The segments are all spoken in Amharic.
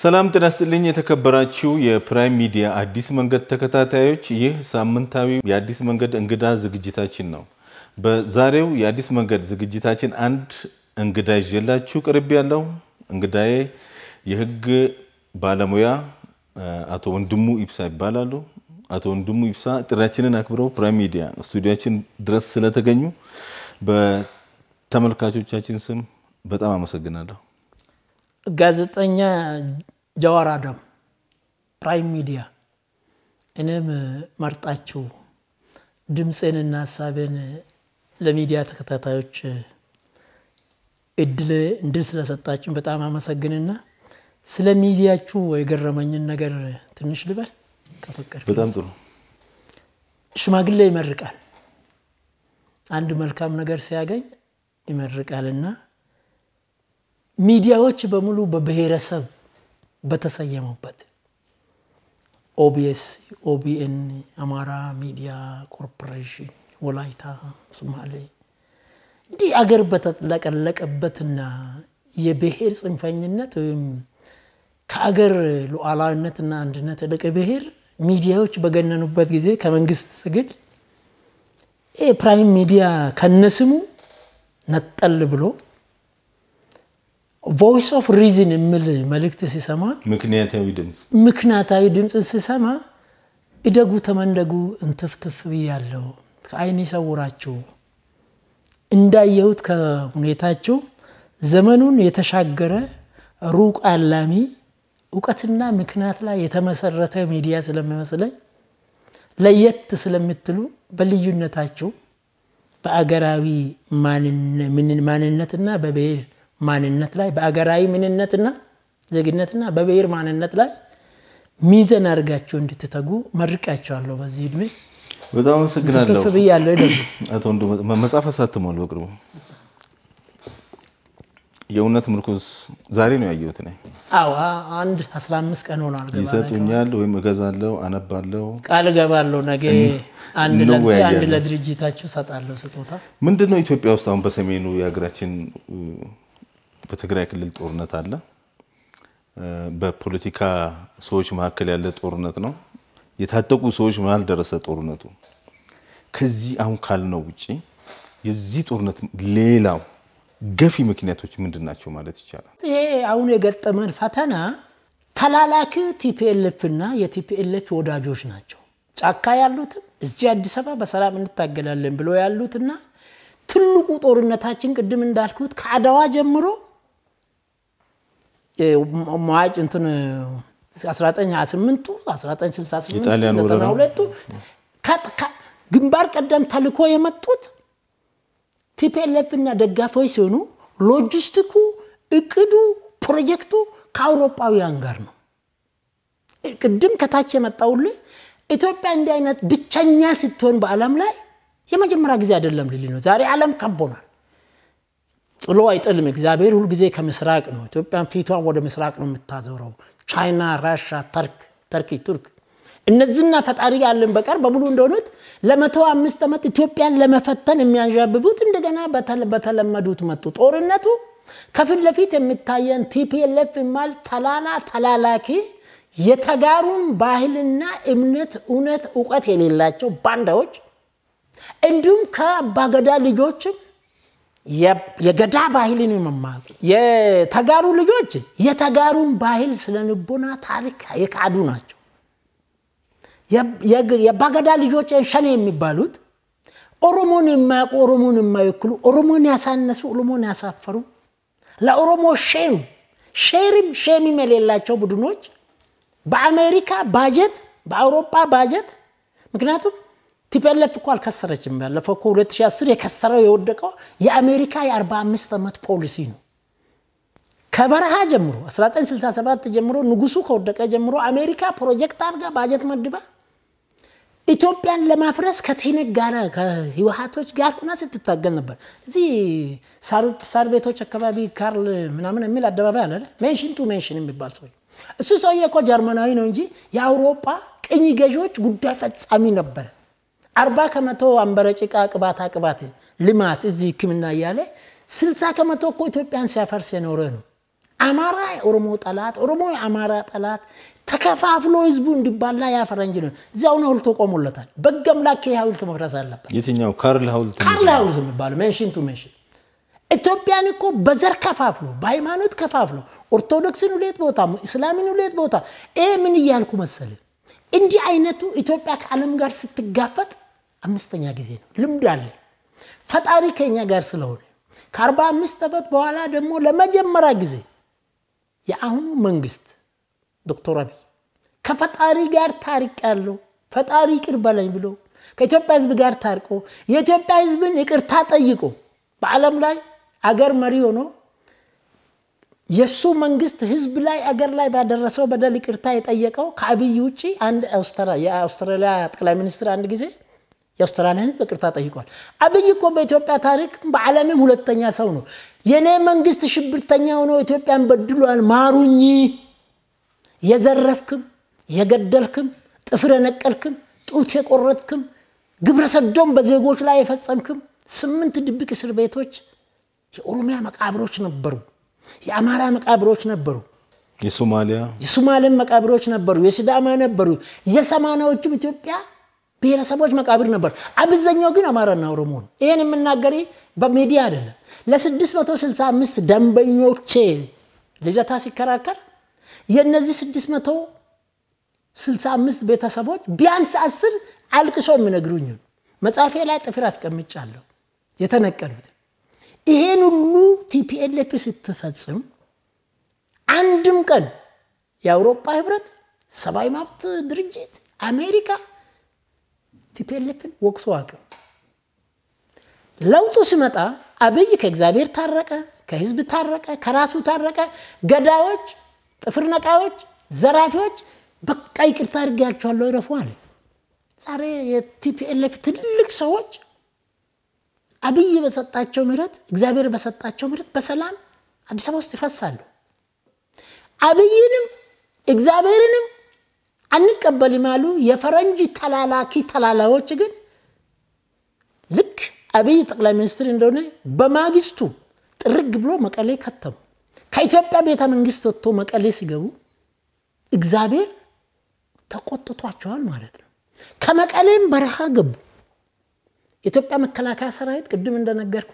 ሰላም ጤና የተከበራችው የተከበራችሁ የፕራይም ሚዲያ አዲስ መንገድ ተከታታዮች፣ ይህ ሳምንታዊ የአዲስ መንገድ እንግዳ ዝግጅታችን ነው። በዛሬው የአዲስ መንገድ ዝግጅታችን አንድ እንግዳ ይዤላችሁ ቅርብ ያለው እንግዳዬ የህግ ባለሙያ አቶ ወንድሙ ኢብሳ ይባላሉ። አቶ ወንድሙ ኢብሳ ጥሪያችንን አክብረው ፕራይም ሚዲያ ስቱዲዮችን ድረስ ስለተገኙ በተመልካቾቻችን ስም በጣም አመሰግናለሁ። ጋዜጠኛ ጀዋር አዳም ፕራይም ሚዲያ እኔም መርጣችሁ ድምፅንና ሀሳብን ለሚዲያ ተከታታዮች እድል እንድል ስለሰጣችሁን በጣም አመሰግንና ስለ ሚዲያችሁ የገረመኝን ነገር ትንሽ ልበል ከፈቀድ። በጣም ጥሩ። ሽማግሌ ይመርቃል፣ አንድ መልካም ነገር ሲያገኝ ይመርቃልና ሚዲያዎች በሙሉ በብሔረሰብ በተሰየሙበት ኦቢኤስ፣ ኦቢኤን፣ አማራ ሚዲያ ኮርፖሬሽን፣ ወላይታ፣ ሶማሌ እንዲህ አገር በተለቀለቀበትና የብሔር ጽንፈኝነት ወይም ከአገር ሉዓላዊነትና አንድነት እልቅ ብሔር ሚዲያዎች በገነኑበት ጊዜ ከመንግስት ትግል ፕራይም ሚዲያ ከነስሙ ነጠል ብሎ ቮይስ ኦፍ ሪዝን የሚል መልእክት ሲሰማ ምክንያታዊ ድምፅ ምክንያታዊ ድምፅ ሲሰማ እደጉ ተመንደጉ እንትፍትፍ ብያለሁ ከአይን ይሰውራችሁ እንዳየሁት ከሁኔታችሁ ዘመኑን የተሻገረ ሩቅ አላሚ እውቀትና ምክንያት ላይ የተመሰረተ ሚዲያ ስለሚመስለኝ ለየት ስለምትሉ በልዩነታችሁ በአገራዊ ማንነትና በብሔር ማንነት ላይ በአገራዊ ምንነትና ዜግነትና በብሔር ማንነት ላይ ሚዘን አድርጋቸው እንድትተጉ መርቃቸዋለሁ። በዚህ እድሜ በጣም አመሰግናለሁ ብያለሁ። አቶ ወንዱ መጽሐፍ አሳትሟል በቅርቡ የእውነት ምርኩዝ ዛሬ ነው ያየሁት። ነ አንድ 15 ቀን ሆኗል። ይሰጡኛል ወይም እገዛለሁ፣ አነባለሁ፣ ቃል እገባለሁ። ነገ አንድ ለድርጅታችሁ ሰጣለሁ ስጦታ። ምንድን ነው ኢትዮጵያ ውስጥ አሁን በሰሜኑ የሀገራችን በትግራይ ክልል ጦርነት አለ። በፖለቲካ ሰዎች መካከል ያለ ጦርነት ነው። የታጠቁ ሰዎች መሃል ደረሰ ጦርነቱ። ከዚህ አሁን ካልነው ውጭ የዚህ ጦርነት ሌላው ገፊ ምክንያቶች ምንድን ናቸው ማለት ይቻላል? ይሄ አሁን የገጠመን ፈተና ተላላኪ ቲፒኤልኤፍ እና የቲፒኤልኤፍ ወዳጆች ናቸው። ጫካ ያሉትም እዚህ አዲስ አበባ በሰላም እንታገላለን ብሎ ያሉትና ትልቁ ጦርነታችን ቅድም እንዳልኩት ከአድዋ ጀምሮ መዋጭ እንትን 1928ቱ ቱ ግንባር ቀደም ተልኮ የመጡት ቲፒኤልኤፍ እና ደጋፊዎች ሲሆኑ ሎጂስቲኩ፣ እቅዱ፣ ፕሮጀክቱ ከአውሮፓውያን ጋር ነው። ቅድም ከታች የመጣውል ኢትዮጵያ እንዲህ አይነት ብቸኛ ስትሆን በአለም ላይ የመጀመሪያ ጊዜ አይደለም ልል ነው። ዛሬ አለም ከቦናል። ጥሎ አይጥልም እግዚአብሔር። ሁልጊዜ ከምስራቅ ነው። ኢትዮጵያን ፊቷን ወደ ምስራቅ ነው የምታዞረው። ቻይና፣ ራሻ፣ ተርክ ተርኪ፣ ቱርክ እነዚህና ፈጣሪ ያለን በቀር በሙሉ እንደሆኑት ለመቶ አምስት ዓመት ኢትዮጵያን ለመፈተን የሚያንዣብቡት እንደገና በተለመዱት መጡ። ጦርነቱ ከፊት ለፊት የሚታየን ቲፒኤልኤፍ ማል ተላላ ተላላኪ የተጋሩን ባህልና እምነት እውነት እውቀት የሌላቸው ባንዳዎች እንዲሁም ከአባገዳ ልጆችም የገዳ ባህልን የመማሩ የተጋሩ ልጆች የተጋሩን ባህል ስለ ልቦና ታሪክ የካዱ ናቸው። የባገዳ ልጆች ሸኔ የሚባሉት ኦሮሞን የማያውቁ ኦሮሞን የማይወክሉ ኦሮሞን ያሳነሱ ኦሮሞን ያሳፈሩ ለኦሮሞ ሼም ሼሪም ሼምም የሌላቸው ቡድኖች በአሜሪካ ባጀት በአውሮፓ ባጀት ምክንያቱም ቲፒኤልኤፍ እኮ አልከሰረችም። ያለፈው እኮ 2010 የከሰረው የወደቀው የአሜሪካ የ45 ዓመት ፖሊሲ ነው። ከበረሃ ጀምሮ 1967 ጀምሮ ንጉሱ ከወደቀ ጀምሮ አሜሪካ ፕሮጀክት አድርጋ ባጀት መድባ ኢትዮጵያን ለማፍረስ ከቴነግ ጋር ከህወሀቶች ጋር ሆና ስትታገል ነበር። እዚህ ሳር ቤቶች አካባቢ ካርል ምናምን የሚል አደባባይ አለ ሜንሽን ቱ ሜንሽን የሚባል ሰው እሱ ሰውዬ እኮ ጀርመናዊ ነው እንጂ የአውሮፓ ቅኝ ገዢዎች ጉዳይ ፈጻሚ ነበር። አርባ ከመቶ አንበረጭቃ ቅባታ ቅባት ልማት እዚህ ህክምና እያለ ስልሳ ከመቶ እኮ ኢትዮጵያን ሲያፈርስ የኖረ ነው። አማራ የኦሮሞ ጠላት፣ ኦሮሞ የአማራ ጠላት ተከፋፍሎ ህዝቡ እንዲባላ ያ ፈረንጅ ነው። እዚያው ነው ሐውልት ቆሞለታል። በገምላክ ሀውልት መፍረስ አለበት። የትኛው ካርል ሐውልት? ካርል ሐውልት የሚባለው ሜንሽን ቱ ሜንሽን ኢትዮጵያን እኮ በዘር ከፋፍሎ በሃይማኖት ከፋፍሎ ኦርቶዶክስን ሁሌት ቦታ፣ እስላምን ሁሌት ቦታ። ይሄ ምን እያልኩ መሰል እንዲህ አይነቱ ኢትዮጵያ ከዓለም ጋር ስትጋፈጥ አምስተኛ ጊዜ ነው። ልምድ አለ። ፈጣሪ ከኛ ጋር ስለሆነ ከአርባ አምስት ዓመት በኋላ ደግሞ ለመጀመሪያ ጊዜ የአሁኑ መንግስት ዶክተር አብይ ከፈጣሪ ጋር ታሪቅ ያለው ፈጣሪ ይቅር በለኝ ብሎ ከኢትዮጵያ ህዝብ ጋር ታርቆ የኢትዮጵያ ህዝብን ይቅርታ ጠይቆ በዓለም ላይ አገር መሪ ሆኖ የእሱ መንግስት ህዝብ ላይ አገር ላይ ባደረሰው በደል ይቅርታ የጠየቀው ከአብይ ውጭ አንድ የአውስትራሊያ ጠቅላይ ሚኒስትር አንድ ጊዜ የአውስትራሊያን ህዝብ ይቅርታ ጠይቋል። አብይ እኮ በኢትዮጵያ ታሪክ በዓለምም ሁለተኛ ሰው ነው። የእኔ መንግስት ሽብርተኛ ሆኖ ኢትዮጵያን በድሏል፣ ማሩኝ፣ የዘረፍክም፣ የገደልክም፣ ጥፍር የነቀልክም፣ ጡት የቆረጥክም፣ ግብረ ሰዶም በዜጎች ላይ የፈጸምክም ስምንት ድብቅ እስር ቤቶች የኦሮሚያ መቃብሮች ነበሩ። የአማራ መቃብሮች ነበሩ። የሶማሊያ የሶማሌም መቃብሮች ነበሩ። የሲዳማ ነበሩ። የሰማናዎቹም ኢትዮጵያ ብሔረሰቦች መቃብር ነበር። አብዛኛው ግን አማራና ኦሮሞ ነው። ይህን የምናገር በሚዲያ አይደለም። ለ665 ደንበኞቼ ልደታ ሲከራከር የእነዚህ 665 ቤተሰቦች ቢያንስ አስር አልቅሶ የሚነግሩኝ መጽሐፌ ላይ ጥፍር አስቀምጫለሁ የተነቀሉት። ይሄን ሁሉ ቲፒኤልኤፍ ስትፈጽም አንድም ቀን የአውሮፓ ህብረት፣ ሰብአዊ መብት ድርጅት፣ አሜሪካ ቲፒኤልኤፍን ወቅሶ አቅም ለውጡ ሲመጣ አብይ ከእግዚአብሔር ታረቀ፣ ከህዝብ ታረቀ፣ ከራሱ ታረቀ። ገዳዮች፣ ጥፍር ነቃዮች፣ ዘራፊዎች በቃ ይቅርታ አድርጌያቸዋለሁ እረፉ አለ። ዛሬ የቲፒኤልኤፍ ትልቅ ሰዎች አብይ በሰጣቸው ምህረት፣ እግዚአብሔር በሰጣቸው ምህረት በሰላም አዲስ አበባ ውስጥ ይፈሳሉ። አብይንም እግዚአብሔርንም አንቀበልም ያሉ የፈረንጅ ተላላኪ ተላላዎች ግን ልክ አብይ ጠቅላይ ሚኒስትር እንደሆነ በማግስቱ ጥርግ ብሎ መቀሌ ከተሙ። ከኢትዮጵያ ቤተ መንግስት ወጥቶ መቀሌ ሲገቡ እግዚአብሔር ተቆጥቷቸዋል ማለት ነው። ከመቀሌም በረሃ ገቡ። የኢትዮጵያ መከላከያ ሰራዊት ቅድም እንደነገርኩ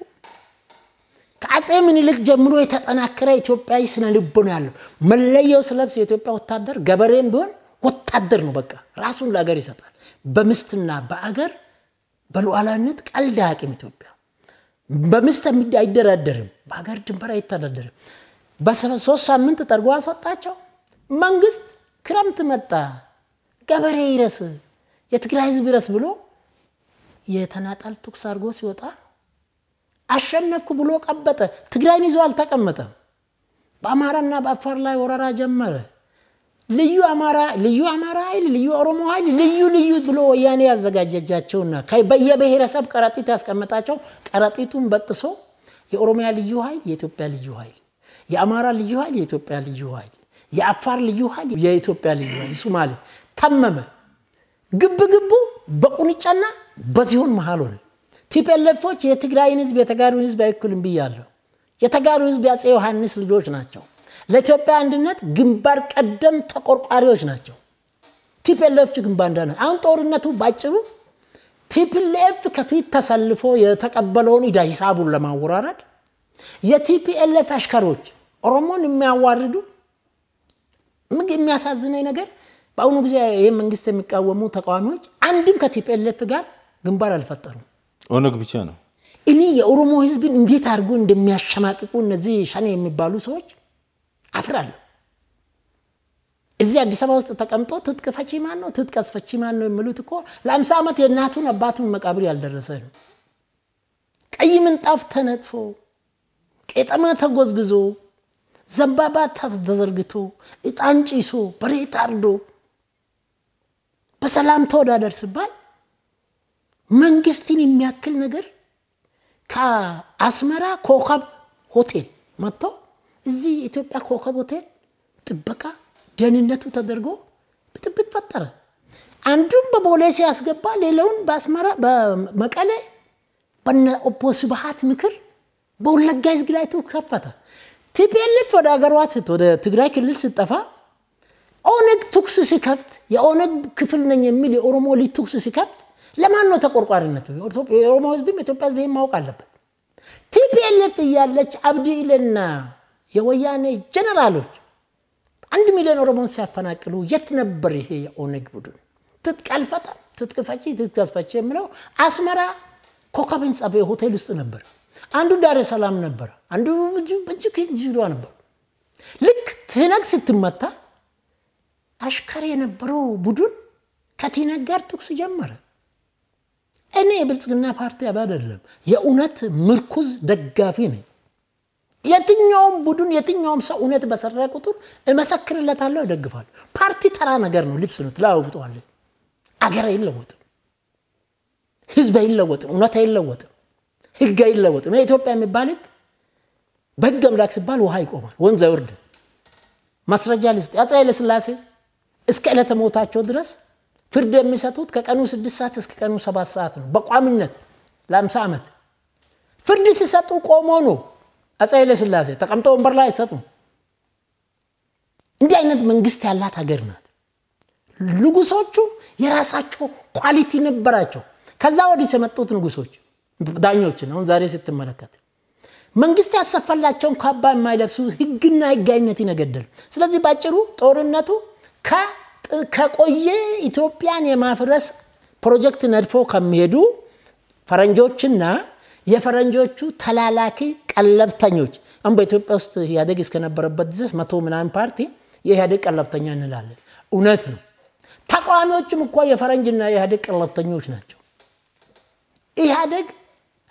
ከአጼ ምኒልክ ጀምሮ የተጠናከረ ኢትዮጵያዊ ስነ ልቦና ያለው መለየው ስለብስ የኢትዮጵያ ወታደር ገበሬም ቢሆን ወታደር ነው። በቃ ራሱን ለአገር ይሰጣል። በምስትና በአገር በሉዓላዊነት ቀልድ አያውቅም ኢትዮጵያ። በምስት አይደራደርም፣ በሀገር ድንበር አይተዳደርም። በሶስት ሳምንት ጠርጎ አስወጣቸው። መንግስት ክረምት መጣ፣ ገበሬ ይረስ፣ የትግራይ ህዝብ ይረስ ብሎ የተናጣል ተኩስ አድርጎ ሲወጣ አሸነፍኩ ብሎ ቀበጠ። ትግራይን ይዞ አልተቀመጠም። በአማራና በአፋር ላይ ወረራ ጀመረ። ልዩ አማራ ልዩ አማራ ኃይል፣ ልዩ ኦሮሞ ኃይል፣ ልዩ ልዩ ብሎ ወያኔ ያዘጋጀጃቸውና በየብሔረሰብ ቀረጢት ያስቀመጣቸው ቀረጢቱን በጥሶ የኦሮሚያ ልዩ ኃይል የኢትዮጵያ ልዩ ኃይል፣ የአማራ ልዩ ኃይል የኢትዮጵያ ልዩ ኃይል፣ የአፋር ልዩ ኃይል የኢትዮጵያ ልዩ ኃይል ሱማሌ ተመመ። ግብ ግቡ በቁንጫና በዚሁን መሃል ሆነ። ቲፒኤልኤፎች የትግራይን ህዝብ የተጋሩን ህዝብ አይወክልም ብያለሁ። የተጋሩ ህዝብ የአፄ ዮሐንስ ልጆች ናቸው። ለኢትዮጵያ አንድነት ግንባር ቀደም ተቆርቋሪዎች ናቸው። ቲፒኤልኤፍ ግንባር እንዳለ አሁን ጦርነቱ ባጭሩ ቲፒኤልኤፍ ከፊት ተሰልፎ የተቀበለውን ዕዳ ሂሳቡን ለማወራረድ የቲፒኤልኤፍ አሽከሮች ኦሮሞን የሚያዋርዱ የሚያሳዝነኝ ነገር በአሁኑ ጊዜ ይህ መንግስት የሚቃወሙ ተቃዋሚዎች አንድም ከቲፒኤልኤፍ ጋር ግንባር አልፈጠሩም። ኦነግ ብቻ ነው። እኔ የኦሮሞ ህዝብን እንዴት አድርጎ እንደሚያሸማቅቁ እነዚህ ሸኔ የሚባሉ ሰዎች አፍራለሁ። እዚህ አዲስ አበባ ውስጥ ተቀምጦ ትጥቅ ፈቺ ማን ነው? ትጥቅ አስፈቺ ማን ነው? የሚሉት እኮ ለአምሳ ዓመት የእናቱን አባቱን መቃብር ያልደረሰ ነው። ቀይ ምንጣፍ ተነጥፎ፣ ቄጠማ ተጎዝግዞ፣ ዘንባባ ተዘርግቶ፣ እጣን ጭሶ፣ በሬ ታርዶ በሰላም ተወዳደር ሲባል መንግስትን የሚያክል ነገር ከአስመራ ኮከብ ሆቴል መጥቶ እዚህ ኢትዮጵያ ኮከብ ሆቴል ጥበቃ ደህንነቱ ተደርጎ ብጥብጥ ፈጠረ። አንዱን በቦሌ ሲያስገባ ሌላውን በአስመራ በመቀሌ በነ ኦፖ ስብሃት ምክር በወለጋ ዝግላይቱ ከፈተ። ተከፈተ። ቲፒኤልኤፍ ወደ ሀገሯ ወደ ትግራይ ክልል ስጠፋ ኦነግ ተኩስ ሲከፍት የኦነግ ክፍል ነኝ የሚል የኦሮሞ ልጅ ተኩስ ሲከፍት ለማን ነው ተቆርቋሪነቱ? የኦሮሞ ህዝብም የኢትዮጵያ ህዝብ ማወቅ አለበት። ቲፒኤልኤፍ እያለች አብዲ ኢሌና የወያኔ ጀነራሎች አንድ ሚሊዮን ኦሮሞን ሲያፈናቅሉ የት ነበር ይሄ የኦነግ ቡድን? ትጥቅ አልፈታም፣ ትጥቅ ፈቺ፣ ትጥቅ አስፈቺ አስመራ ኮከብ ህንጻ ሆቴል ውስጥ ነበር። አንዱ ዳሬ ሰላም ነበር አንዱ ጅጅጋ ነበር። ልክ ትነግ ስትመታ አሽከር የነበረው ቡድን ከቲነግ ጋር ትኩስ ጀመረ። እኔ የብልጽግና ፓርቲ አባል አይደለም፣ የእውነት ምርኩዝ ደጋፊ ነኝ። የትኛውም ቡድን የትኛውም ሰው እውነት በሰራ ቁጥር እመሰክርለታለሁ፣ እደግፋለሁ። ፓርቲ ተራ ነገር ነው። ልብስ ነው፣ ትለዋውጠዋለህ። አገር አይለወጥም፣ ህዝብ አይለወጥም፣ እውነት አይለወጥም፣ ህግ አይለወጥም። የኢትዮጵያ የሚባል ህግ በህግ አምላክ ሲባል ውሃ ይቆማል፣ ወንዝ አይወርድም። ማስረጃ ልስጥ። አፄ ኃይለሥላሴ እስከ ዕለተ ሞታቸው ድረስ ፍርድ የሚሰጡት ከቀኑ ስድስት ሰዓት እስከ ቀኑ ሰባት ሰዓት ነው፣ በቋሚነት ለአምሳ ዓመት ፍርድ ሲሰጡ ቆሞ ነው። አፄ ኃይለሥላሴ ተቀምጦ ወንበር ላይ አይሰጡም። እንዲህ አይነት መንግስት ያላት ሀገር ናት። ንጉሶቹ የራሳቸው ኳሊቲ ነበራቸው። ከዛ ወዲህ የመጡት ንጉሶች ዳኞችን አሁን ዛሬ ስትመለከት መንግስት ያሰፈላቸውን ካባ የማይለብሱ ህግና ህጋዊነትን ይነገደል። ስለዚህ ባጭሩ ጦርነቱ ከቆየ ኢትዮጵያን የማፍረስ ፕሮጀክት ነድፎ ከሚሄዱ ፈረንጆችና የፈረንጆቹ ተላላኪ ቀለብተኞች አሁን በኢትዮጵያ ውስጥ ኢህአዴግ እስከነበረበት ድረስ መቶ ምናምን ፓርቲ የኢህአዴግ ቀለብተኛ እንላለን። እውነት ነው። ተቃዋሚዎችም እኳ የፈረንጅና የኢህአዴግ ቀለብተኞች ናቸው። ኢህአዴግ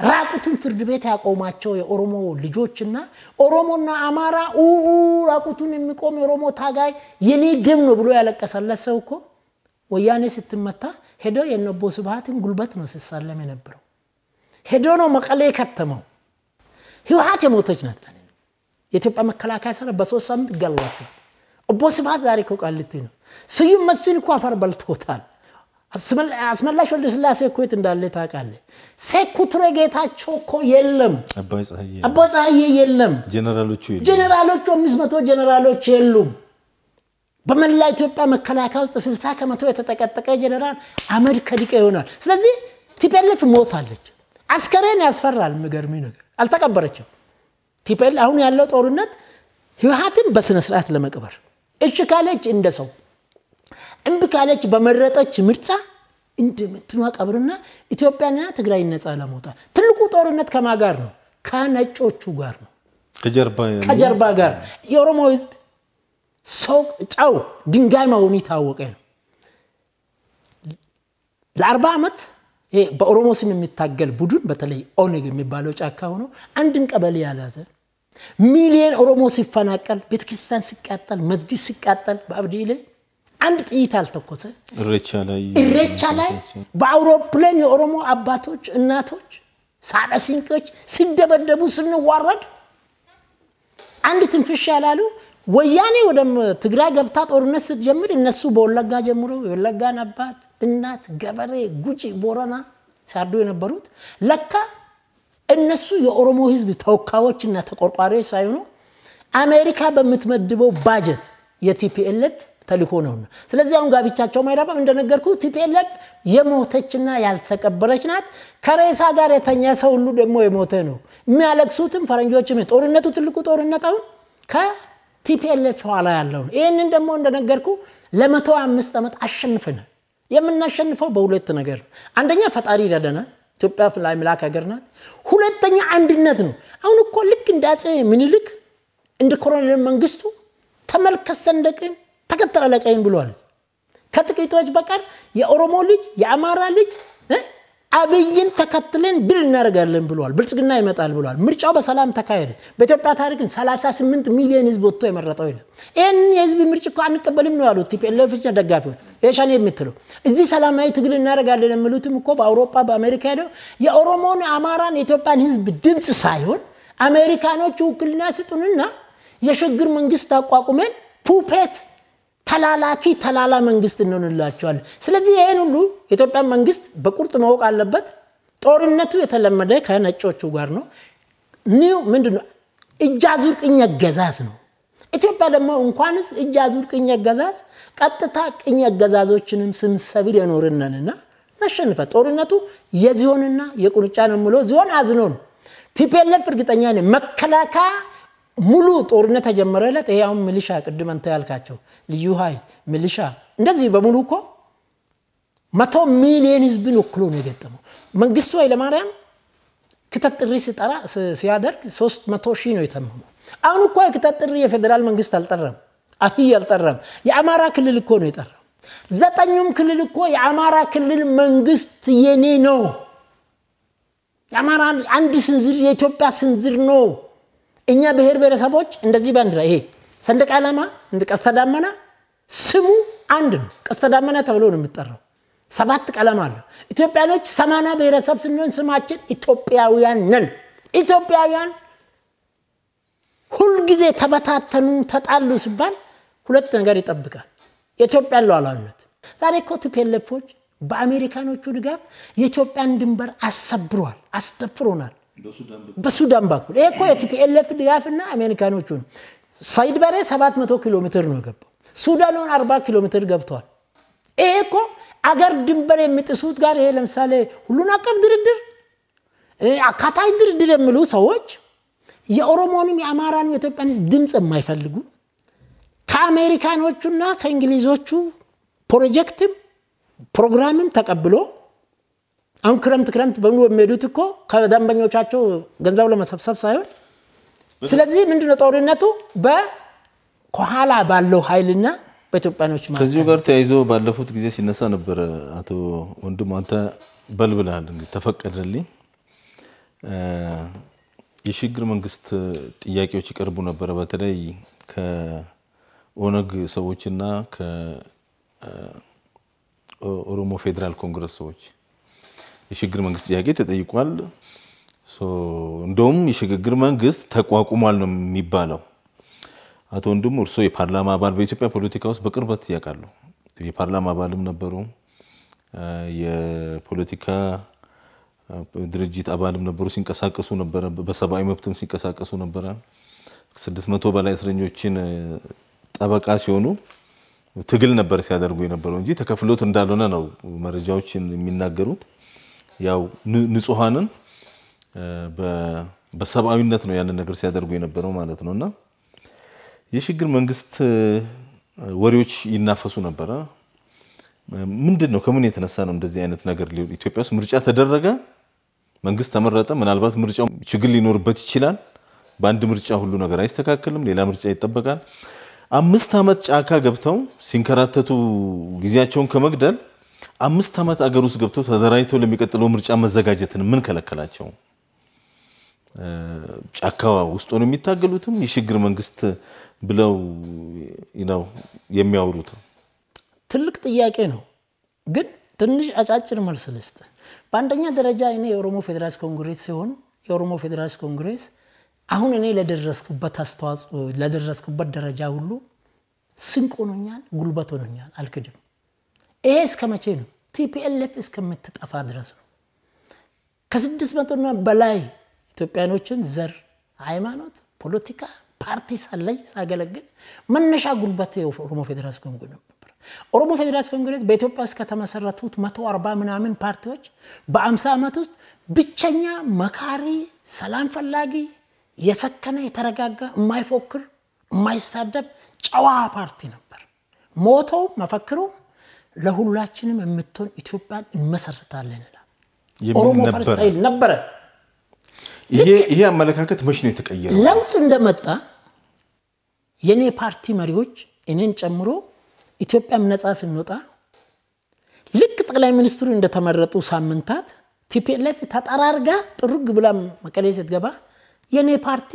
ራቁቱን ፍርድ ቤት ያቆማቸው የኦሮሞ ልጆችና ኦሮሞና አማራ ራቁቱን የሚቆም የኦሮሞ ታጋይ የኔ ደም ነው ብሎ ያለቀሰለት ሰው እኮ ወያኔ ስትመታ ሄዶ የነቦ ስብሃትን ጉልበት ነው ሲሳለም የነበረው። ሄዶ ነው መቀሌ ከተመው። ህወሀት የሞተች ናት። የኢትዮጵያ መከላከያ ሰራ በሶስት ሳምንት ገሏቸዋል። እቦ ስብሀት ዛሬ እኮ ነው። ስዩም መስፊን እኮ አፈር በልተውታል። አስመላሽ ወልደ ስላሴ እኮ የት እንዳለ ታውቃለህ? ሴኩትሮ ጌታቸው እኮ የለም፣ አቦ ፀሐዬ የለም፣ ጀነራሎቹ አምስት መቶ ጀነራሎች የሉም። በመላ ኢትዮጵያ መከላከያ ውስጥ ስልሳ ከመቶ የተጠቀጠቀ ጀነራል አመድ ከዲቀ ይሆናል። ስለዚህ ቲፒኤልኤፍ ሞታለች። አስከሬን ያስፈራል። የሚገርሚ ነገር አልተቀበረችም። ቲፒኤል አሁን ያለው ጦርነት ህወሓትን በስነ ስርዓት ለመቅበር እሽ ካለች እንደ ሰው እምቢ ካለች በመረጠች ምርጫ እንደምትኗ ቀብርና ኢትዮጵያና ትግራይ ነፃ ለመውጣት ትልቁ ጦርነት ከማ ጋር ነው? ከነጮቹ ጋር ነው፣ ከጀርባ ጋር የኦሮሞ ህዝብ ሰው ጨው ድንጋይ መሆኑ የታወቀ ነው። ለአርባ ዓመት ይሄ በኦሮሞ ስም የሚታገል ቡድን በተለይ ኦነግ የሚባለው ጫካ ሆኖ አንድን ቀበሌ ያላዘ ሚሊየን ኦሮሞ ሲፈናቀል፣ ቤተክርስቲያን ሲቃጠል፣ መስጊድ ሲቃጠል በአብዲ ላይ አንድ ጥይት አልተኮሰ። እሬቻ ላይ በአውሮፕላን የኦሮሞ አባቶች እናቶች ሳለ ሲደበደቡ ስንዋረድ አንድ ትንፍሽ ያላሉ ወያኔ ወደ ትግራይ ገብታ ጦርነት ስትጀምር እነሱ በወለጋ ጀምሮ የወለጋን አባት፣ እናት፣ ገበሬ፣ ጉጂ፣ ቦረና ሲያርዱ የነበሩት ለካ እነሱ የኦሮሞ ህዝብ ተወካዮችና ተቆርቋሪዎች ሳይሆኑ አሜሪካ በምትመድበው ባጀት የቲፒኤልኤፍ ተልኮ ነውና። ስለዚህ አሁን ጋብቻቸውም አይራባም። እንደነገርኩ ቲፒኤልኤፍ የሞተችና ያልተቀበረች ናት። ከሬሳ ጋር የተኛ ሰው ሁሉ ደግሞ የሞተ ነው። የሚያለቅሱትም ፈረንጆችም ጦርነቱ ትልቁ ጦርነት አሁን ቲፒኤልኤፍ ኋላ ያለው ነው። ይህንን ደግሞ እንደነገርኩ ለመቶ አምስት ዓመት አሸንፈናል። የምናሸንፈው በሁለት ነገር ነው። አንደኛ ፈጣሪ ይረደናል። ኢትዮጵያ ላይ ምላክ ሀገር ናት። ሁለተኛ አንድነት ነው። አሁን እኮ ልክ እንደ አፄ ምኒልክ እንደ ኮሎኔል መንግስቱ ተመልከት ሰንደቅን ተከተለ ለቀኝ ብሏል። ከጥቂቶች በቀር የኦሮሞ ልጅ፣ የአማራ ልጅ አብይን ተከትለን ድል እናደርጋለን ብለዋል። ብልጽግና ይመጣል ብለዋል። ምርጫው በሰላም ተካሄደ። በኢትዮጵያ ታሪክን 38 ሚሊዮን ህዝብ ወጥቶ የመረጠው ይላል። ይህን የህዝብ ምርጭ እኮ አንቀበልም ነው ያሉት ቲፒኤልኤፍ ደጋፊዎች የሻኔ የምትለው እዚህ ሰላማዊ ትግል እናደርጋለን የሚሉትም እኮ በአውሮፓ በአሜሪካ ሄደው የኦሮሞን፣ አማራን፣ የኢትዮጵያን ህዝብ ድምፅ ሳይሆን አሜሪካኖች ውክልና ስጡንና የሽግግር መንግስት አቋቁመን ፑፔት ተላላኪ ተላላ መንግስት እንሆንላቸዋል። ስለዚህ ይህን ሁሉ የኢትዮጵያ መንግስት በቁርጥ ማወቅ አለበት። ጦርነቱ የተለመደ ከነጮቹ ጋር ነው። ኒው ምንድን ነው? እጅ አዙር ቅኝ አገዛዝ ነው። ኢትዮጵያ ደግሞ እንኳንስ እጅ አዙር ቅኝ አገዛዝ ቀጥታ ቅኝ አገዛዞችንም ስንሰብር የኖርነንና ነሸንፈ ጦርነቱ የዚሆንና የቁንጫ ነው ምሎ ዚሆን አዝኖ ነው ቲፒኤልኤፍ እርግጠኛ መከላከያ ሙሉ ጦርነት ተጀመረ ዕለት ይሄ አሁን ሚሊሻ ቅድም አንተ ያልካቸው ልዩ ኃይል ሚሊሻ እንደዚህ በሙሉ እኮ መቶ ሚሊዮን ህዝብን ወክሎ ነው የገጠመው። መንግስቱ ኃይለማርያም ክተት ጥሪ ሲጠራ ሲያደርግ ሶስት መቶ ሺህ ነው የተመመው። አሁን እኮ የክተት ጥሪ የፌዴራል መንግስት አልጠረም አብይ አልጠራም። የአማራ ክልል እኮ ነው የጠራው። ዘጠኙም ክልል እኮ የአማራ ክልል መንግስት የኔ ነው፣ የአማራ አንድ ስንዝር የኢትዮጵያ ስንዝር ነው እኛ ብሔር ብሔረሰቦች እንደዚህ ባንዲራ ይሄ ሰንደቅ ዓላማ እንደ ቀስተ ዳመና ስሙ አንድ ነው። ቀስተ ዳመና ተብሎ ነው የሚጠራው። ሰባት ቀለም አለው። ኢትዮጵያኖች ሰማና ብሔረሰብ ስንሆን ስማችን ኢትዮጵያውያን ነን። ኢትዮጵያውያን ሁልጊዜ ተበታተኑ፣ ተጣሉ ሲባል ሁለት ነገር ይጠብቃል። የኢትዮጵያን ሉዓላዊነት። ዛሬ እኮ ቲፒኤልኤፎች በአሜሪካኖቹ ድጋፍ የኢትዮጵያን ድንበር አሰብረዋል፣ አስደፍሮናል። በሱዳን በኩል ይሄ እኮ የቲፒኤልኤፍ ድጋፍና አሜሪካኖቹ ነው። ሳይድ በሬ 700 ኪሎ ሜትር ነው የገባው። ሱዳኑን 40 ኪሎ ሜትር ገብተዋል። ይሄ እኮ አገር ድንበር የሚጥሱት ጋር ይሄ ለምሳሌ ሁሉን አቀፍ ድርድር አካታይ ድርድር የሚሉ ሰዎች የኦሮሞንም የአማራን የኢትዮጵያን ህዝብ ድምፅ የማይፈልጉ ከአሜሪካኖቹና ከእንግሊዞቹ ፕሮጀክትም ፕሮግራምም ተቀብሎ አሁን ክረምት ክረምት በሙሉ የሚሄዱት እኮ ከደንበኞቻቸው ገንዘብ ለመሰብሰብ ሳይሆን፣ ስለዚህ ምንድነው ጦርነቱ በኋላ ባለው ኃይልና በኢትዮጵያኖች ማለት ከዚሁ ጋር ተያይዞ ባለፉት ጊዜ ሲነሳ ነበረ። አቶ ወንድም አንተ በልብላል እንግዲህ ተፈቀደልኝ የሽግግር መንግስት ጥያቄዎች ይቀርቡ ነበረ። በተለይ ከኦነግ ሰዎችና ከኦሮሞ ፌዴራል ኮንግረስ ሰዎች የሽግግር መንግስት ጥያቄ ተጠይቋል። እንደውም የሽግግር መንግስት ተቋቁሟል ነው የሚባለው። አቶ ወንድሙ እርስዎ የፓርላማ አባል በኢትዮጵያ ፖለቲካ ውስጥ በቅርበት ያውቃሉ። የፓርላማ አባልም ነበሩ፣ የፖለቲካ ድርጅት አባልም ነበሩ። ሲንቀሳቀሱ ነበረ፣ በሰብአዊ መብትም ሲንቀሳቀሱ ነበረ። ስድስት መቶ በላይ እስረኞችን ጠበቃ ሲሆኑ ትግል ነበር ሲያደርጉ የነበረው እንጂ ተከፍሎት እንዳልሆነ ነው መረጃዎችን የሚናገሩት። ያው ንጹሐንን በሰብአዊነት ነው ያንን ነገር ሲያደርጉ የነበረው ማለት ነው። እና የሽግግር መንግስት ወሬዎች ይናፈሱ ነበረ። ምንድን ነው ከምን የተነሳ ነው እንደዚህ አይነት ነገር ኢትዮጵያ ውስጥ ምርጫ ተደረገ፣ መንግስት ተመረጠ። ምናልባት ምርጫው ችግር ሊኖርበት ይችላል። በአንድ ምርጫ ሁሉ ነገር አይስተካከልም፣ ሌላ ምርጫ ይጠበቃል። አምስት ዓመት ጫካ ገብተው ሲንከራተቱ ጊዜያቸውን ከመግደል አምስት ዓመት አገር ውስጥ ገብተው ተደራጅተው ለሚቀጥለው ምርጫ መዘጋጀትን ምን ከለከላቸው? ጫካ ውስጥ ሆነው የሚታገሉትም የሽግግር መንግስት ብለው ነው የሚያወሩት። ትልቅ ጥያቄ ነው፣ ግን ትንሽ አጫጭር መልስ ልስጥ። በአንደኛ ደረጃ እኔ የኦሮሞ ፌዴራሊስት ኮንግሬስ ሲሆን የኦሮሞ ፌዴራሊስት ኮንግሬስ አሁን እኔ ለደረስኩበት አስተዋጽኦ ለደረስኩበት ደረጃ ሁሉ ስንቅ ሆኖኛል፣ ጉልበት ሆኖኛል፣ አልክድም። ይሄ እስከ መቼ ነው? ቲፒኤልኤፍ እስከምትጠፋ ድረስ ነው። ከስድስት መቶና በላይ ኢትዮጵያኖችን ዘር፣ ሃይማኖት፣ ፖለቲካ፣ ፓርቲ ሳለይ ሳገለግል መነሻ ጉልበት የኦሮሞ ፌዴራል ኮንግሬስ ነበር። ኦሮሞ ፌዴራል ኮንግሬስ በኢትዮጵያ ውስጥ ከተመሰረቱት መቶ አርባ ምናምን ፓርቲዎች በአምሳ ዓመት ውስጥ ብቸኛ መካሪ፣ ሰላም ፈላጊ፣ የሰከነ የተረጋጋ፣ የማይፎክር፣ የማይሳደብ ጨዋ ፓርቲ ነበር። ሞቶ መፈክሩ ለሁላችንም የምትሆን ኢትዮጵያን እንመሰርታለን ይላል። ኦሮሞ ፈርስታይል ነበረ። ይሄ አመለካከት መች ነው የተቀየረ ለውጥ እንደመጣ የእኔ ፓርቲ መሪዎች እኔን ጨምሮ ኢትዮጵያም ነፃ ስንወጣ ልክ ጠቅላይ ሚኒስትሩ እንደተመረጡ ሳምንታት ቲፒኤልኤፍ ተጠራርጋ ጥሩግ ብላ መቀሌ ስትገባ የእኔ ፓርቲ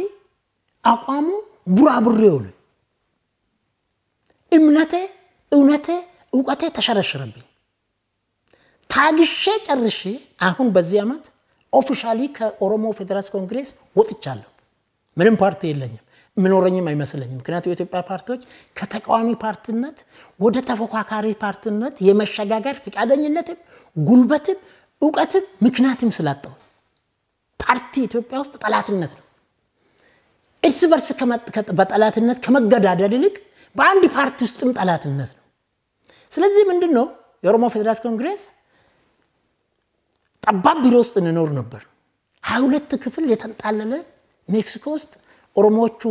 አቋሙ ቡራቡሬ ሆነ። እምነቴ እውነቴ እውቀቴ ተሸረሸረብኝ። ታግሼ ጨርሼ አሁን በዚህ ዓመት ኦፊሻሊ ከኦሮሞ ፌዴራሊስት ኮንግሬስ ወጥቻለሁ። ምንም ፓርቲ የለኝም፣ ምኖረኝም አይመስለኝም። ምክንያቱም የኢትዮጵያ ፓርቲዎች ከተቃዋሚ ፓርቲነት ወደ ተፎካካሪ ፓርቲነት የመሸጋገር ፈቃደኝነትም ጉልበትም እውቀትም ምክንያትም ስላጣሁ ፓርቲ ኢትዮጵያ ውስጥ ጠላትነት ነው። እርስ በርስ በጠላትነት ከመገዳደል ይልቅ በአንድ ፓርቲ ውስጥም ጠላትነት ነው። ስለዚህ ምንድን ነው የኦሮሞ ፌዴራልስ ኮንግሬስ ጠባብ ቢሮ ውስጥ እንኖር ነበር። ሀያ ሁለት ክፍል የተንጣለለ ሜክሲኮ ውስጥ ኦሮሞዎቹ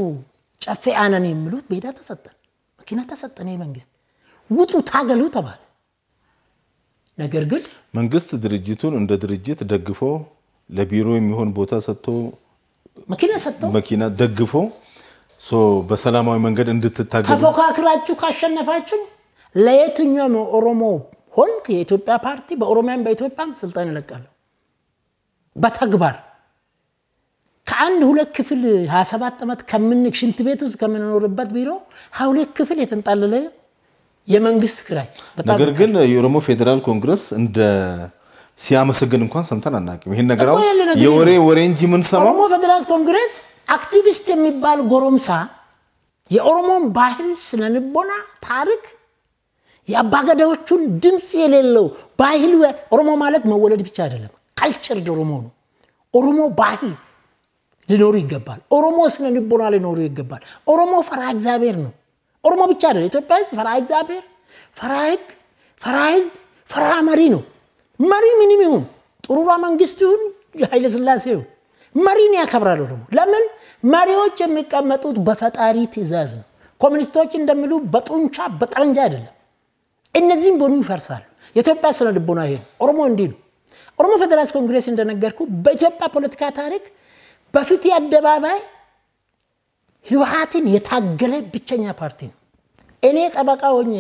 ጨፌ አነን የሚሉት ቤዳ ተሰጠን፣ መኪና ተሰጠን። መንግስት ውጡ ታገሉ ተባለ። ነገር ግን መንግስት ድርጅቱን እንደ ድርጅት ደግፎ ለቢሮ የሚሆን ቦታ ሰጥቶ መኪና ሰጥቶ መኪና ደግፎ በሰላማዊ መንገድ እንድትታገሉ ተፎካክራችሁ ካሸነፋችሁ ለየትኛውም ኦሮሞ ሆንክ የኢትዮጵያ ፓርቲ በኦሮሚያም በኢትዮጵያም ስልጣን ይለቃለሁ። በተግባር ከአንድ ሁለት ክፍል 27 ዓመት ከምንክ ሽንት ቤት ውስጥ ከምንኖርበት ቢሮ ሀያ ሁለት ክፍል የተንጣለለ የመንግስት ክራይ። ነገር ግን የኦሮሞ ፌዴራል ኮንግረስ እንደ ሲያመሰግን እንኳን ሰምተን አናውቅም። ይህን ነገር የወሬ ወሬ እንጂ የምንሰማው ኦሮሞ ፌዴራል ኮንግረስ አክቲቪስት የሚባል ጎረምሳ የኦሮሞን ባህል፣ ስነ ልቦና፣ ታሪክ የአባገዳዎቹን ድምፅ የሌለው ባህል ኦሮሞ ማለት መወለድ ብቻ አይደለም፣ ካልቸር ኦሮሞ ነው። ኦሮሞ ባህል ሊኖሩ ይገባል። ኦሮሞ ስነ ልቦና ሊኖሩ ይገባል። ኦሮሞ ፈራ እግዚአብሔር ነው። ኦሮሞ ብቻ አይደለም። ኢትዮጵያ ህዝብ ፈራ እግዚአብሔር፣ ፈራ ህግ፣ ፈራ ህዝብ፣ ፈራ መሪ ነው። መሪ ምንም ይሁን ጥሩራ መንግስት ይሁን ኃይለስላሴ ይሁን መሪን ያከብራል ኦሮሞ። ለምን መሪዎች የሚቀመጡት በፈጣሪ ትእዛዝ ነው። ኮሚኒስቶች እንደሚሉ በጡንቻ በጠረንጃ አይደለም። እነዚህም በኑ ይፈርሳል። የኢትዮጵያ ስነ ልቦና ይሄ ኦሮሞ እንዲህ ነው። ኦሮሞ ፌዴራሊስት ኮንግሬስ እንደነገርኩ በኢትዮጵያ ፖለቲካ ታሪክ በፊት አደባባይ ህወሓትን የታገለ ብቸኛ ፓርቲ ነው። እኔ ጠበቃ ሆኜ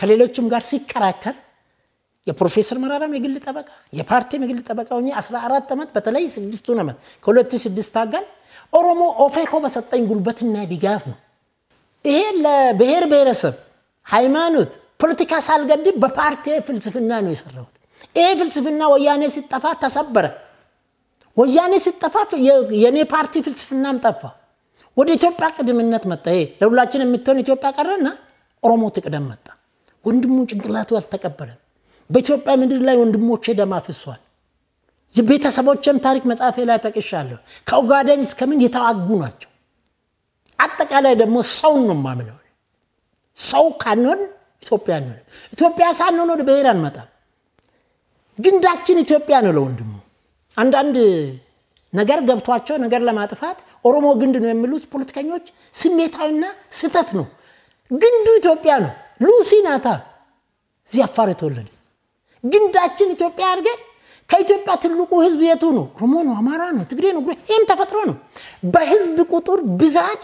ከሌሎችም ጋር ሲከራከር የፕሮፌሰር መራራም የግል ጠበቃ የፓርቲ የግል ጠበቃ ሆኜ 14 ዓመት በተለይ ስድስቱን ዓመት ከ2006 ታጋል ኦሮሞ ኦፌኮ በሰጠኝ ጉልበትና ድጋፍ ነው። ይሄ ለብሔር ብሔረሰብ ሃይማኖት ፖለቲካ ሳልገድብ በፓርቲ ፍልስፍና ነው የሰራሁት። ይህ ፍልስፍና ወያኔ ሲጠፋ ተሰበረ። ወያኔ ሲጠፋ የእኔ ፓርቲ ፍልስፍናም ጠፋ። ወደ ኢትዮጵያ ቅድምነት መጣ። ለሁላችን የምትሆን ኢትዮጵያ ቀረና ኦሮሞ ትቅደም መጣ። ወንድሙ ጭንቅላቱ አልተቀበለም። በኢትዮጵያ ምድር ላይ ወንድሞቼ ደም አፍሷል። የቤተሰቦቼም ታሪክ መጽሐፌ ላይ ጠቅሻለሁ። ከኦጋዴን እስከምን የተዋጉ ናቸው። አጠቃላይ ደግሞ ሰውን ነው ማምነው። ሰው ካንሆን ኢትዮጵያ ነው። ኢትዮጵያ ሳንሆን ወደ ብሔር አንመጣም። ግንዳችን ኢትዮጵያ ነው። ለወንድሙ አንዳንድ ነገር ገብቷቸው ነገር ለማጥፋት ኦሮሞ ግንድ ነው የሚሉት ፖለቲከኞች ስሜታዊና ስተት ነው። ግንዱ ኢትዮጵያ ነው። ሉሲ ናታ እዚህ አፋር የተወለደች ግንዳችን ኢትዮጵያ አድርገን ከኢትዮጵያ ትልቁ ህዝብ የቱ ነው? ኦሮሞ ነው፣ አማራ ነው፣ ትግሬ ነው፣ ጉራጌ። ይህም ተፈጥሮ ነው። በህዝብ ቁጥር ብዛት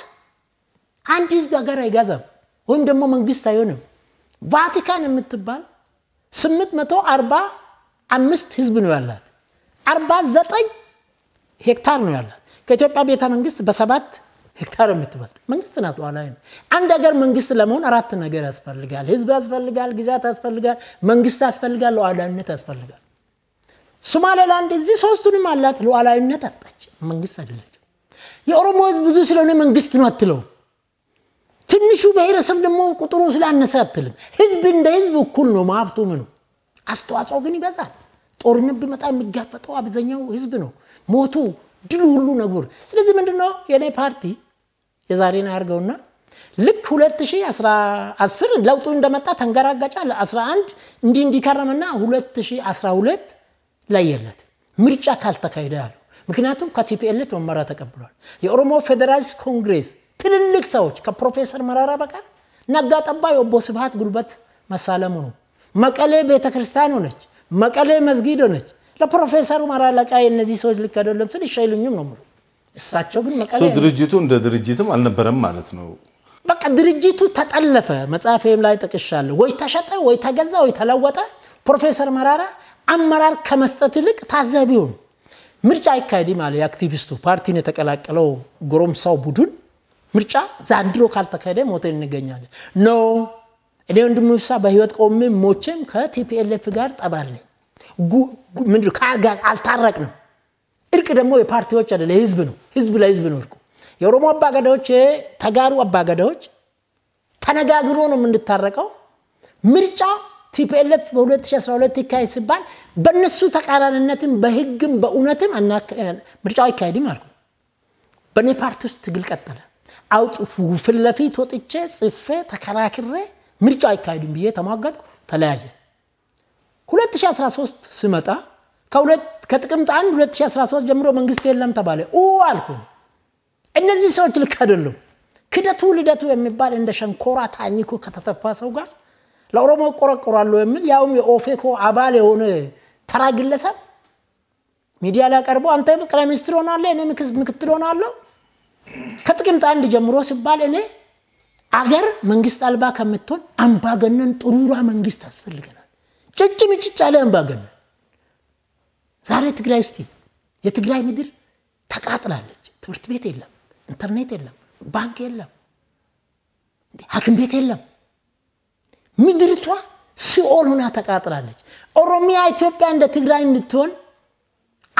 አንድ ህዝብ ሀገር አይጋዛም ወይም ደግሞ መንግስት አይሆንም። ቫቲካን የምትባል 845 ህዝብ ነው ያላት። 49 ሄክታር ነው ያላት። ከኢትዮጵያ ቤተ መንግስት በሰባት ሄክታር የምትበልጥ መንግስት ናት። ሉዓላዊ አንድ ሀገር መንግስት ለመሆን አራት ነገር ያስፈልጋል። ህዝብ ያስፈልጋል፣ ጊዜያት ያስፈልጋል፣ መንግስት ያስፈልጋል፣ ለዋላዊነት ያስፈልጋል። ሶማሌላንድ እዚህ ሶስቱንም አላት። ለዋላዊነት አጣች፣ መንግስት አይደለችም። የኦሮሞ ህዝብ ብዙ ስለሆነ መንግስት ነው አትለውም። ትንሹ ብሔረሰብ ደግሞ ቁጥሩ ስላነሰ አትልም። ህዝብ እንደ ህዝብ እኩል ነው ማብቱ ምኑ። አስተዋጽኦ ግን ይበዛል። ጦርነት ቢመጣ የሚጋፈጠው አብዛኛው ህዝብ ነው። ሞቱ፣ ድሉ ሁሉ ነጉር። ስለዚህ ምንድነው የእኔ ፓርቲ የዛሬን አያርገውና ልክ 2010 ለውጡ እንደመጣ ተንገራጋጫ 11 እንዲህ እንዲከረምና 2012 ለየለት ምርጫ ካልተካሄደ ያለው ምክንያቱም ከቲፒኤልኤፍ መመሪያ ተቀብሏል። የኦሮሞ ፌዴራሊስት ኮንግሬስ ትልልቅ ሰዎች ከፕሮፌሰር መራራ በቀር ነጋ ጠባ የኦቦ ስብሃት ጉልበት መሳለሙ ነው። መቀሌ ቤተክርስቲያን ሆነች፣ መቀሌ መስጊድ ሆነች። ለፕሮፌሰሩ መራለቃ እነዚህ ሰዎች ልክ አይደለም ስል ይሻይሉኝም ነው ሙሉ እሳቸው ግን መቀሌ ድርጅቱ እንደ ድርጅትም አልነበረም ማለት ነው። በቃ ድርጅቱ ተጠለፈ። መጽሐፌም ላይ ጥቅሻለሁ። ወይ ተሸጠ፣ ወይ ተገዛ፣ ወይ ተለወጠ። ፕሮፌሰር መራራ አመራር ከመስጠት ይልቅ ታዛቢ ምርጫ አይካሄድም አለ የአክቲቪስቱ ፓርቲን የተቀላቀለው ጎረምሳው ቡድን ምርጫ ዛንድሮ ካልተካሄደ ሞተን እንገኛለን። ኖ እኔ ወንድሙ ይብሳ በህይወት ቆሜ ሞቼም ከቲፒኤልኤፍ ጋር ጠባለ ምንድን ከአጋር እርቅ ደግሞ የፓርቲዎች አይደለ ህዝብ ነው። ህዝብ ለህዝብ ነው እርቁ። የኦሮሞ አባገዳዎች ተጋሩ አባገዳዎች ተነጋግሮ ነው የምንታረቀው። ምርጫ ቲፒኤልኤፍ በ2012 ይካሄድ ሲባል በእነሱ ተቃራኒነትም በህግም በእውነትም ምርጫው አይካሄድም አልኩ። በእኔ ፓርቲ ውስጥ ትግል ቀጠለ። አውጥፉ ፍለፊት ወጥቼ ጽፌ ተከራክሬ ምርጫ አይካሄድም ብዬ ተሟገጥኩ። ተለያየ። 2013 ስመጣ ከጥቅምት 1 2013 ጀምሮ መንግስት የለም ተባለ። አልኩ። እነዚህ ሰዎች ልክ አይደሉም። ክደቱ ልደቱ የሚባል እንደ ሸንኮራ ታኝኮ ከተተፋ ሰው ጋር ለኦሮሞ ቆረቆራሉ የሚል ያውም የኦፌኮ አባል የሆነ ተራ ግለሰብ ሚዲያ ላይ ቀርቦ አንተ ጠቅላይ ሚኒስትር ሆናለ እኔ ምክትል ሆናለሁ ከጥቅምት አንድ ጀምሮ ሲባል እኔ አገር መንግስት አልባ ከምትሆን አምባገነን ጥሩራ መንግስት አስፈልገናል። ጭጭ ምጭጭ ያለ አምባገነን። ዛሬ ትግራይ ውስጥ የትግራይ ምድር ተቃጥላለች። ትምህርት ቤት የለም፣ ኢንተርኔት የለም፣ ባንክ የለም፣ ሐኪም ቤት የለም። ምድርቷ ሲኦል ሆና ተቃጥላለች። ኦሮሚያ ኢትዮጵያ እንደ ትግራይ እንድትሆን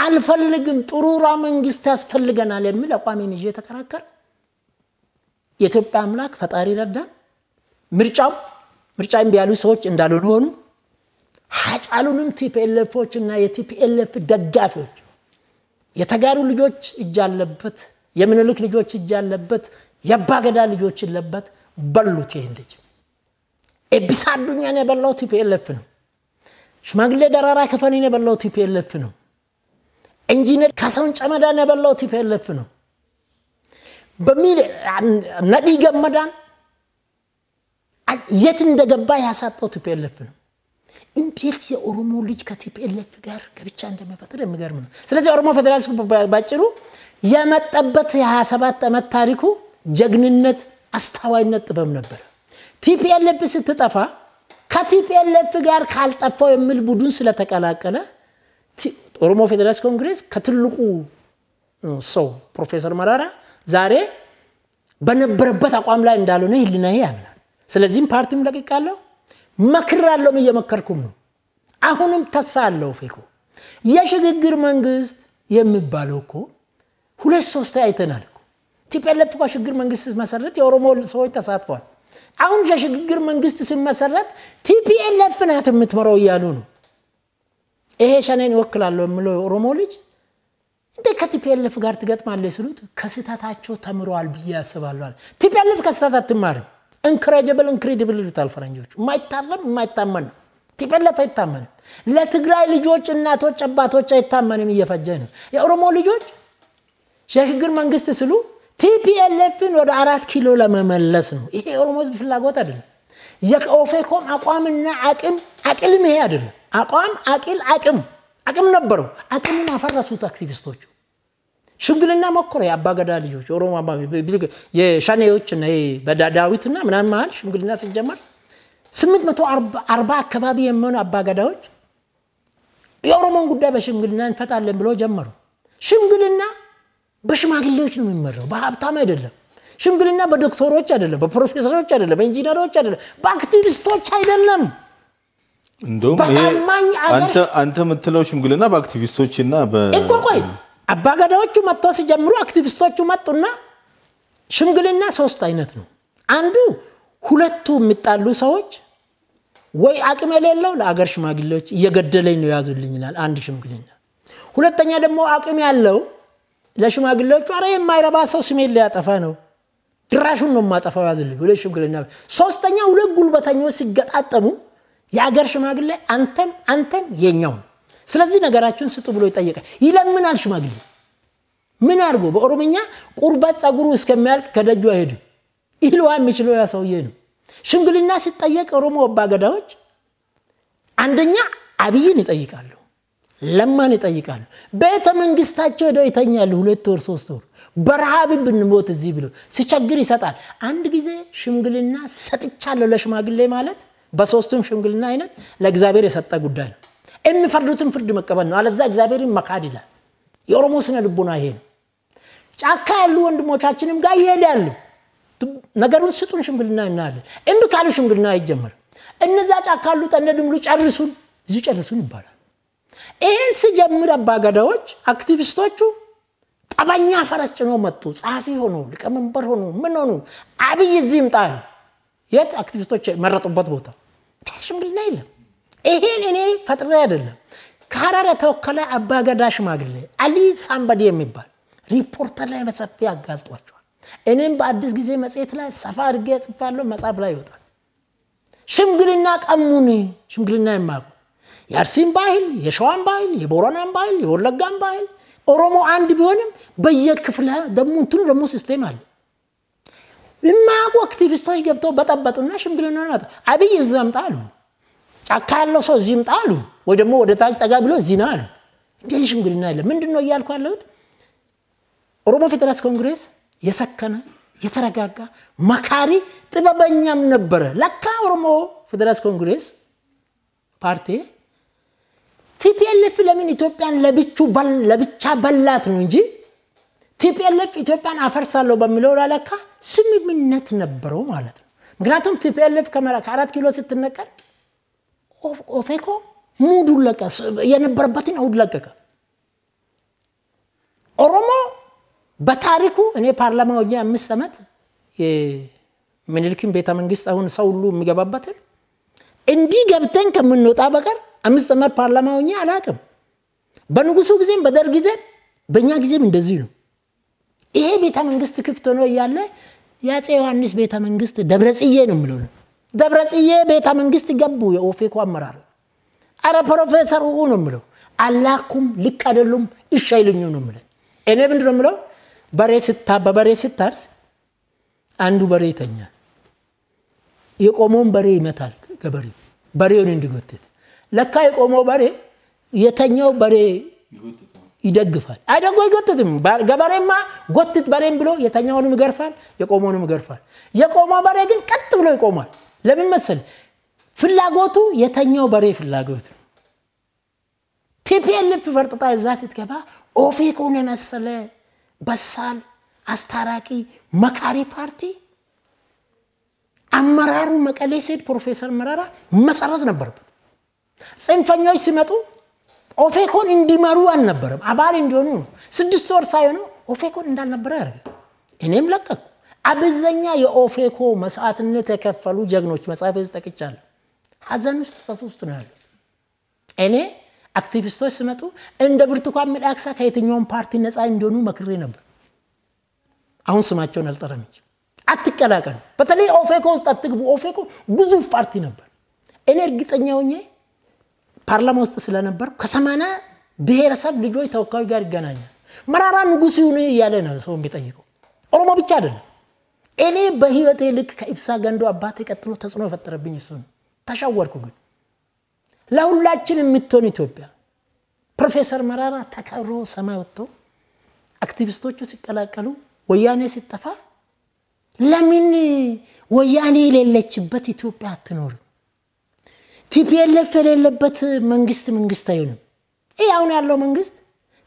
አልፈልግም፣ ጥሩራ መንግስት ያስፈልገናል የሚል አቋሜን ይዤ የተከራከረ የኢትዮጵያ አምላክ ፈጣሪ ረዳን። ምርጫው ምርጫ እምቢ ያሉ ሰዎች እንዳልሆኑ ሆኑ። ሀጫሉንም ቲፒኤልኤፎች እና የቲፒኤልኤፍ ደጋፊዎች የተጋሩ ልጆች እጅ አለበት፣ የምኒልክ ልጆች እጅ አለበት፣ የአባገዳ ልጆች አለበት። በሉት ይህን ልጅ ኤቢሳ አዱኛን የበላው ቲፒኤልኤፍ ነው። ሽማግሌ ደራራ ከፈኒን የበላው ቲፒኤልኤፍ ነው። ኢንጂነር ከሰውን ጨመዳን ያበላው ቲፒኤልኤፍ ነው በሚል ነዲ ገመዳን የት እንደገባ ያሳጣው ቲፒኤልኤፍ ነው። እንዴት የኦሮሞ ልጅ ከቲፒኤልኤፍ ጋር ገብቻ እንደሚፈጥር የሚገርም ነው። ስለዚህ ኦሮሞ ፌዴራሊስት ባጭሩ የመጠበት የ27 ዓመት ታሪኩ ጀግንነት፣ አስተዋይነት፣ ጥበብ ነበር። ቲፒኤልኤፍ ስትጠፋ ከቲፒኤልኤፍ ጋር ካልጠፋው የሚል ቡድን ስለተቀላቀለ ኦሮሞ ፌዴራሊስት ኮንግሬስ ከትልቁ ሰው ፕሮፌሰር መራራ ዛሬ በነበረበት አቋም ላይ እንዳልሆነ ህሊናዬ ያምናል። ስለዚህም ፓርቲም ለቅቃለሁ፣ መክራለሁም እየመከርኩም ነው። አሁንም ተስፋ አለው። ፌኮ የሽግግር መንግስት የሚባለው እኮ ሁለት ሶስት አይተናል እኮ ቲፒኤልኤፍ እኮ ሽግግር መንግስት ሲመሰረት የኦሮሞ ሰዎች ተሳትፏል። አሁን የሽግግር መንግስት ሲመሰረት ቲፒኤልኤፍ ናት የምትመራው እያሉ ነው። ይሄ ሸኔን ይወክላለሁ የምለው የኦሮሞ ልጅ እንዴ ከቲፒኤልፍ ጋር ትገጥማለህ ስሉት ከስህተታቸው ተምረዋል ብዬ ያስባለዋል። ቲፒኤልፍ ከስህተት አትማርም። እንክሬጀብል እንክሬዲብል ይሉታል ፈረንጆች። የማይታለም የማይታመን ነው። ቲፒኤልፍ አይታመንም። ለትግራይ ልጆች እናቶች አባቶች አይታመንም። እየፈጀ ነው። የኦሮሞ ልጆች የሽግግር መንግስት ስሉ ቲፒኤልኤፍን ወደ አራት ኪሎ ለመመለስ ነው። ይሄ የኦሮሞ ህዝብ ፍላጎት አይደለም። የኦፌኮም አቋምና አቅም አቅልም ይሄ አይደለም። አቋም አቂል አቅም አቅም ነበረው። አቅምን አፈረሱት አክቲቪስቶቹ። ሽምግልና ሞክሮ የአባገዳ ልጆች ኦሮሞ የሸኔዎች በዳዊትና ምናምን መሀል ሽምግልና ሲጀመር 840 አካባቢ የሚሆኑ አባገዳዎች የኦሮሞን ጉዳይ በሽምግልና እንፈታለን ብለው ጀመሩ። ሽምግልና በሽማግሌዎች ነው የሚመራው፣ በሀብታም አይደለም። ሽምግልና በዶክተሮች አይደለም፣ በፕሮፌሰሮች አይደለም፣ በኢንጂነሮች አይደለም፣ በአክቲቪስቶች አይደለም። እንደውም አንተ አንተ የምትለው ሽምግልና በአክቲቪስቶችና እኮ ቆይ አባገዳዎቹ መጥቶ ሲጀምሩ አክቲቪስቶቹ መጡና ሽምግልና ሶስት አይነት ነው። አንዱ ሁለቱ የሚጣሉ ሰዎች ወይ አቅም የሌለው ለአገር ሽማግሌዎች እየገደለኝ ነው ያዙልኝ ይላል አንድ ሽምግልና። ሁለተኛ ደግሞ አቅም ያለው ለሽማግሌዎቹ አረ የማይረባ ሰው ስሜን ሊያጠፋ ነው ድራሹን ነው የማጠፋው ያዝልኝ፣ ሁለት ሽምግልና። ሶስተኛ ሁለት ጉልበተኞች ሲገጣጠሙ የአገር ሽማግሌ አንተም አንተም የኛው ነው። ስለዚህ ነገራችሁን ስጡ ብሎ ይጠይቃል። ይለምናል ሽማግሌ ምን አድርጎ በኦሮምኛ ቁርበት ጸጉሩ እስከሚያልቅ ከደጁ አይሄድም። ይልዋ የሚችለው ያ ሰውዬ ነው። ሽምግልና ሲጠየቅ ኦሮሞ አባገዳዎች አንደኛ አብይን ይጠይቃሉ፣ ለማን ይጠይቃሉ። ቤተ መንግስታቸው ሄደው ይተኛሉ ሁለት ወር ሶስት ወር በረሃብን ብንሞት እዚህ ብሎ ሲቸግር ይሰጣል። አንድ ጊዜ ሽምግልና ሰጥቻለሁ ለሽማግሌ ማለት በሶስቱም ሽምግልና አይነት ለእግዚአብሔር የሰጠ ጉዳይ ነው። የሚፈርዱትን ፍርድ መቀበል ነው። አለዛ እግዚአብሔርን መካድ ይላል። የኦሮሞ ስነ ልቡና ይሄ ነው። ጫካ ያሉ ወንድሞቻችንም ጋር ይሄዳሉ። ነገሩን ስጡን፣ ሽምግልና እናያለን። እምቢ ካሉ ሽምግልና አይጀመርም። እነዛ ጫካ ያሉ ጠነ ድምሉ ጨርሱን፣ እዚሁ ጨርሱን ይባላል። ይህን ስጀምር አባገዳዎች አክቲቪስቶቹ ጠበኛ ፈረስ ጭኖ መጡ። ጸሐፊ ሆኑ፣ ሊቀመንበር ሆኑ፣ ምን ሆኑ፣ አብይ እዚህ ይምጣ የት አክቲቪስቶች የመረጡበት ቦታ ሽምግልና የለም። ይሄን እኔ ፈጥሬ አይደለም። ከሀረር የተወከለ አባገዳ ሽማግሌ አሊ ሳምበዲ የሚባል ሪፖርተር ላይ በሰፊ አጋልጧቸዋል። እኔም በአዲስ ጊዜ መጽሔት ላይ ሰፋ አድርጌ ጽፋለሁ፣ መጽሐፍ ላይ ይወጣል። ሽምግልና ቀሙን ሽምግልና የማያውቁ የአርሲን ባህል፣ የሸዋን ባህል፣ የቦረናን ባህል፣ የወለጋን ባህል ኦሮሞ አንድ ቢሆንም በየክፍለ ደግሞ እንትኑ ደግሞ ሲስቴም አለ የማያውቁ አክቲቪስቶች ገብተው በጠበጡና ሽምግልና ናት። አብይ እዚህ አሉ። ጫካ ያለው ሰው እዚህ ይምጣ አሉ። ወይ ደግሞ ወደ ታች ጠጋ ብሎ እዚህ ነው አሉት። እንዲህ ሽምግልና የለም። ምንድን ነው እያልኩ ያለሁት? ኦሮሞ ፌዴራልስ ኮንግሬስ የሰከነ የተረጋጋ መካሪ ጥበበኛም ነበረ። ለካ ኦሮሞ ፌዴራልስ ኮንግሬስ ፓርቲ ቲፒኤልኤፍ ለምን ኢትዮጵያን ለብቻ በላት ነው እንጂ ቲፒኤልኤፍ ኢትዮጵያን አፈርሳለሁ በሚለው ላለካ ስምምነት ነበረው ማለት ነው። ምክንያቱም ቲፒኤልኤፍ ከአራት ኪሎ ስትነቀል ኦፌኮ ሙዱን ለቀ፣ የነበረበትን አውድ ለቀቀ። ኦሮሞ በታሪኩ እኔ ፓርላማ ወ አምስት ዓመት ምኒልክን ቤተ መንግስት አሁን ሰው ሁሉ የሚገባበትን እንዲህ ገብተን ከምንወጣ በቀር አምስት ዓመት ፓርላማ ሆኜ አላቅም። በንጉሱ ጊዜም በደርግ ጊዜም በእኛ ጊዜም እንደዚህ ነው። ይሄ ቤተ መንግስት ክፍት ሆኖ እያለ የአፄ ዮሐንስ ቤተ መንግስት ደብረጽዬ ነው የሚለው ነው። ደብረጽዬ ቤተ መንግስት ገቡ የኦፌኮ አመራር። አረ ፕሮፌሰር ኡ ነው የሚለው አላኩም ልክ አይደሉም እሺ አይልኙ ነው የሚለው። እኔ ምንድን ነው የምለው በሬ ስታ በበሬ ስታርስ አንዱ በሬ ይተኛል፣ የቆመውን በሬ ይመታል ገበሬው በሬውን እንዲጎትት። ለካ የቆመው በሬ የተኛው በሬ ይደግፋል። አደንጎ አይጎትትም። ገበሬማ ጎትት በሬም ብሎ የተኛውንም ይገርፋል፣ የቆመውንም ይገርፋል። የቆመው በሬ ግን ቀጥ ብሎ ይቆማል። ለምን መሰል? ፍላጎቱ የተኛው በሬ ፍላጎት ነው። ቲፒኤልፍ ፈርጥጣ እዛ ስትገባ ኦፌኮን የመሰለ በሳል አስታራቂ መካሪ ፓርቲ አመራሩ መቀሌ ሴት ፕሮፌሰር መረራ መሰረት ነበርበት። ጽንፈኞች ሲመጡ ኦፌኮን እንዲመሩ አልነበረም፣ አባል እንዲሆኑ ነው። ስድስት ወር ሳይሆነው ኦፌኮን እንዳልነበረ ያደርገ እኔም ለቀኩ። አብዛኛ የኦፌኮ መስዋዕትነት የከፈሉ ጀግኖች መጽሐፍ ውስጥ ጠቅቻለሁ። ሀዘን ውስጥ ጸጸት ውስጥ ነው ያለው። እኔ አክቲቪስቶች ስመጡ እንደ ብርቱካን ሚደቅሳ ከየትኛውም ፓርቲ ነፃ እንዲሆኑ መክሬ ነበር። አሁን ስማቸውን አልጠረም እንጂ አትቀላቀሉ። በተለይ ኦፌኮ ውስጥ አትግቡ። ኦፌኮ ግዙፍ ፓርቲ ነበር። እኔ እርግጠኛ ሆኜ ፓርላማ ውስጥ ስለነበር ከሰማንያ ብሔረሰብ ልጆች ተወካዮች ጋር ይገናኛል። መራራ ንጉስ ይሁን እያለ ነው ሰው የሚጠይቀው። ኦሮሞ ብቻ አይደለም። እኔ በህይወቴ ልክ ከኢብሳ ገንዶ አባቴ ቀጥሎ ተጽዕኖ የፈጠረብኝ እሱ ነው። ተሻወርኩ ግን ለሁላችን የምትሆን ኢትዮጵያ ፕሮፌሰር መራራ ተከብሮ ሰማይ ወጥቶ አክቲቪስቶቹ ሲቀላቀሉ ወያኔ ሲጠፋ ለምን ወያኔ የሌለችበት ኢትዮጵያ አትኖርም? ቲፒኤልኤፍ የሌለበት መንግስት መንግስት አይሆንም። ይህ አሁን ያለው መንግስት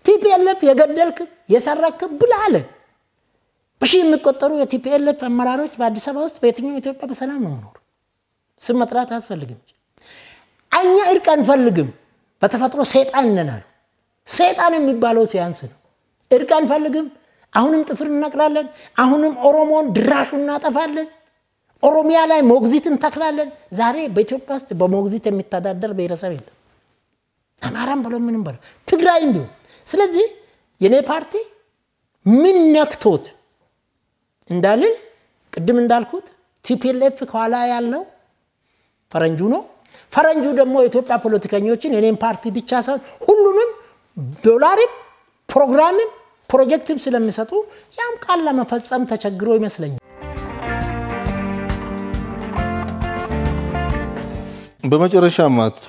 ቲፒኤልኤፍ የገደልክም የሰረክም ብላ አለ። የሚቆጠሩ የቲፒኤልኤፍ አመራሮች በአዲስ አበባ ውስጥ በየትኛው ኢትዮጵያ በሰላም ነው መኖር። ስም መጥራት አያስፈልግም። እኛ እርቅ አንፈልግም። በተፈጥሮ ሴጣን እንናሉ። ሴጣን የሚባለው ሲያንስ ነው። እርቅ አንፈልግም። አሁንም ጥፍር እናቅላለን። አሁንም ኦሮሞን ድራሹ እናጠፋለን። ኦሮሚያ ላይ ሞግዚት እንተክላለን። ዛሬ በኢትዮጵያ ውስጥ በሞግዚት የሚተዳደር ብሔረሰብ የለም። አማራም ብሎ ምንም በለ ትግራይ ቢሆን። ስለዚህ የኔ ፓርቲ ምን ነክቶት እንዳልን ቅድም እንዳልኩት ቲፒኤልኤፍ ከኋላ ያለው ፈረንጁ ነው። ፈረንጁ ደግሞ የኢትዮጵያ ፖለቲከኞችን የኔን ፓርቲ ብቻ ሳይሆን ሁሉንም ዶላርም ፕሮግራምም ፕሮጀክትም ስለሚሰጡ ያም ቃል ለመፈጸም ተቸግሮ ይመስለኛል። በመጨረሻም አቶ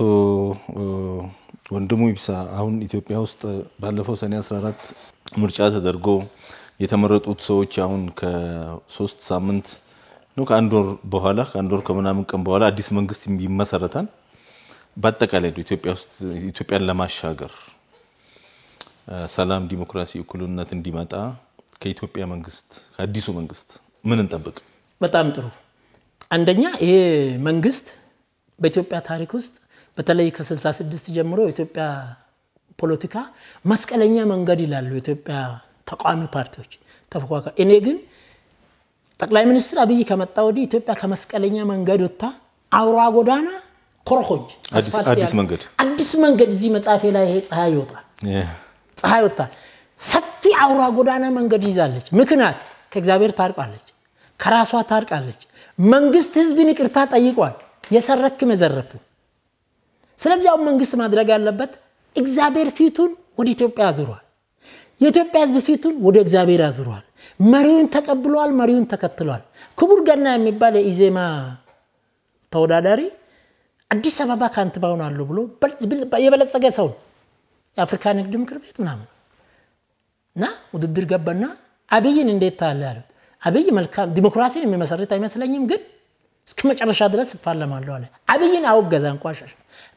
ወንድሙ ይብሳ አሁን ኢትዮጵያ ውስጥ ባለፈው ሰኔ 14 ምርጫ ተደርጎ የተመረጡት ሰዎች አሁን ከሶስት ሳምንት ነው ከአንድ ወር በኋላ ከአንድ ወር ከምናምን ቀን በኋላ አዲስ መንግስት ይመሰረታል። በአጠቃላይ ኢትዮጵያ ውስጥ ኢትዮጵያን ለማሻገር ሰላም፣ ዲሞክራሲ፣ እኩልነት እንዲመጣ ከኢትዮጵያ መንግስት ከአዲሱ መንግስት ምን እንጠብቅ? በጣም ጥሩ። አንደኛ ይሄ መንግስት በኢትዮጵያ ታሪክ ውስጥ በተለይ ከ66 ጀምሮ የኢትዮጵያ ፖለቲካ መስቀለኛ መንገድ ይላሉ ኢትዮጵያ ተቃዋሚ ፓርቲዎች ተፎካካሪ። እኔ ግን ጠቅላይ ሚኒስትር አብይ ከመጣ ወዲህ ኢትዮጵያ ከመስቀለኛ መንገድ ወጥታ አውራ ጎዳና ኮረኮንጅ አዲስ መንገድ አዲስ መንገድ እዚህ መጽሐፌ ላይ ይሄ ፀሐይ ይወጣል፣ ፀሐይ ይወጣል። ሰፊ አውራ ጎዳና መንገድ ይዛለች። ምክንያት ከእግዚአብሔር ታርቃለች፣ ከራሷ ታርቃለች። መንግስት ህዝብን ይቅርታ ጠይቋል። የሰረክም የዘረፍም። ስለዚህ አሁን መንግስት ማድረግ ያለበት እግዚአብሔር ፊቱን ወደ ኢትዮጵያ አዙሯል። የኢትዮጵያ ህዝብ ፊቱን ወደ እግዚአብሔር አዙሯል። መሪውን ተቀብሏል፣ መሪውን ተከትሏል። ክቡር ገና የሚባል የኢዜማ ተወዳዳሪ አዲስ አበባ ከንቲባ ሆናለሁ ብሎ የበለጸገ ሰው የአፍሪካ ንግድ ምክር ቤት ምናምን እና ውድድር ገባና አብይን እንዴት ታለ ያሉት። አብይ መልካም ዲሞክራሲን የሚመሰርት አይመስለኝም ግን እስከ መጨረሻ ድረስ እፋለማለሁ አለ። አብይን አወገዘ፣ አንቋሸሸ።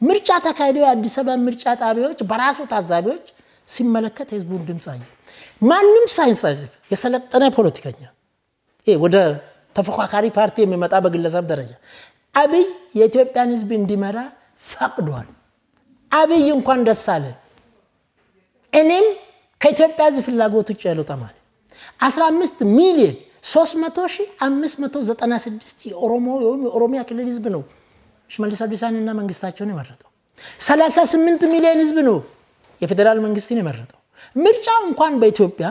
ምርጫ ተካሂዶ የአዲስ አበባ ምርጫ ጣቢያዎች በራሱ ታዛቢዎች ሲመለከት የህዝቡን ድምፅ አየ። ማንም ሳይንሳይፍ የሰለጠነ ፖለቲከኛ ወደ ተፎካካሪ ፓርቲ የሚመጣ በግለሰብ ደረጃ አብይ የኢትዮጵያን ህዝብ እንዲመራ ፈቅዷል። አብይ እንኳን ደስ አለ። እኔም ከኢትዮጵያ ህዝብ ፍላጎት ውጭ ያለው ተማሪ 15 ሚሊዮን 39596 የኦሮሞ ወይም የኦሮሚያ ክልል ህዝብ ነው ሽመልስ አብዲሳንና መንግስታቸውን የመረጠው። 38 ሚሊዮን ህዝብ ነው የፌዴራል መንግስትን የመረጠው። ምርጫው እንኳን በኢትዮጵያ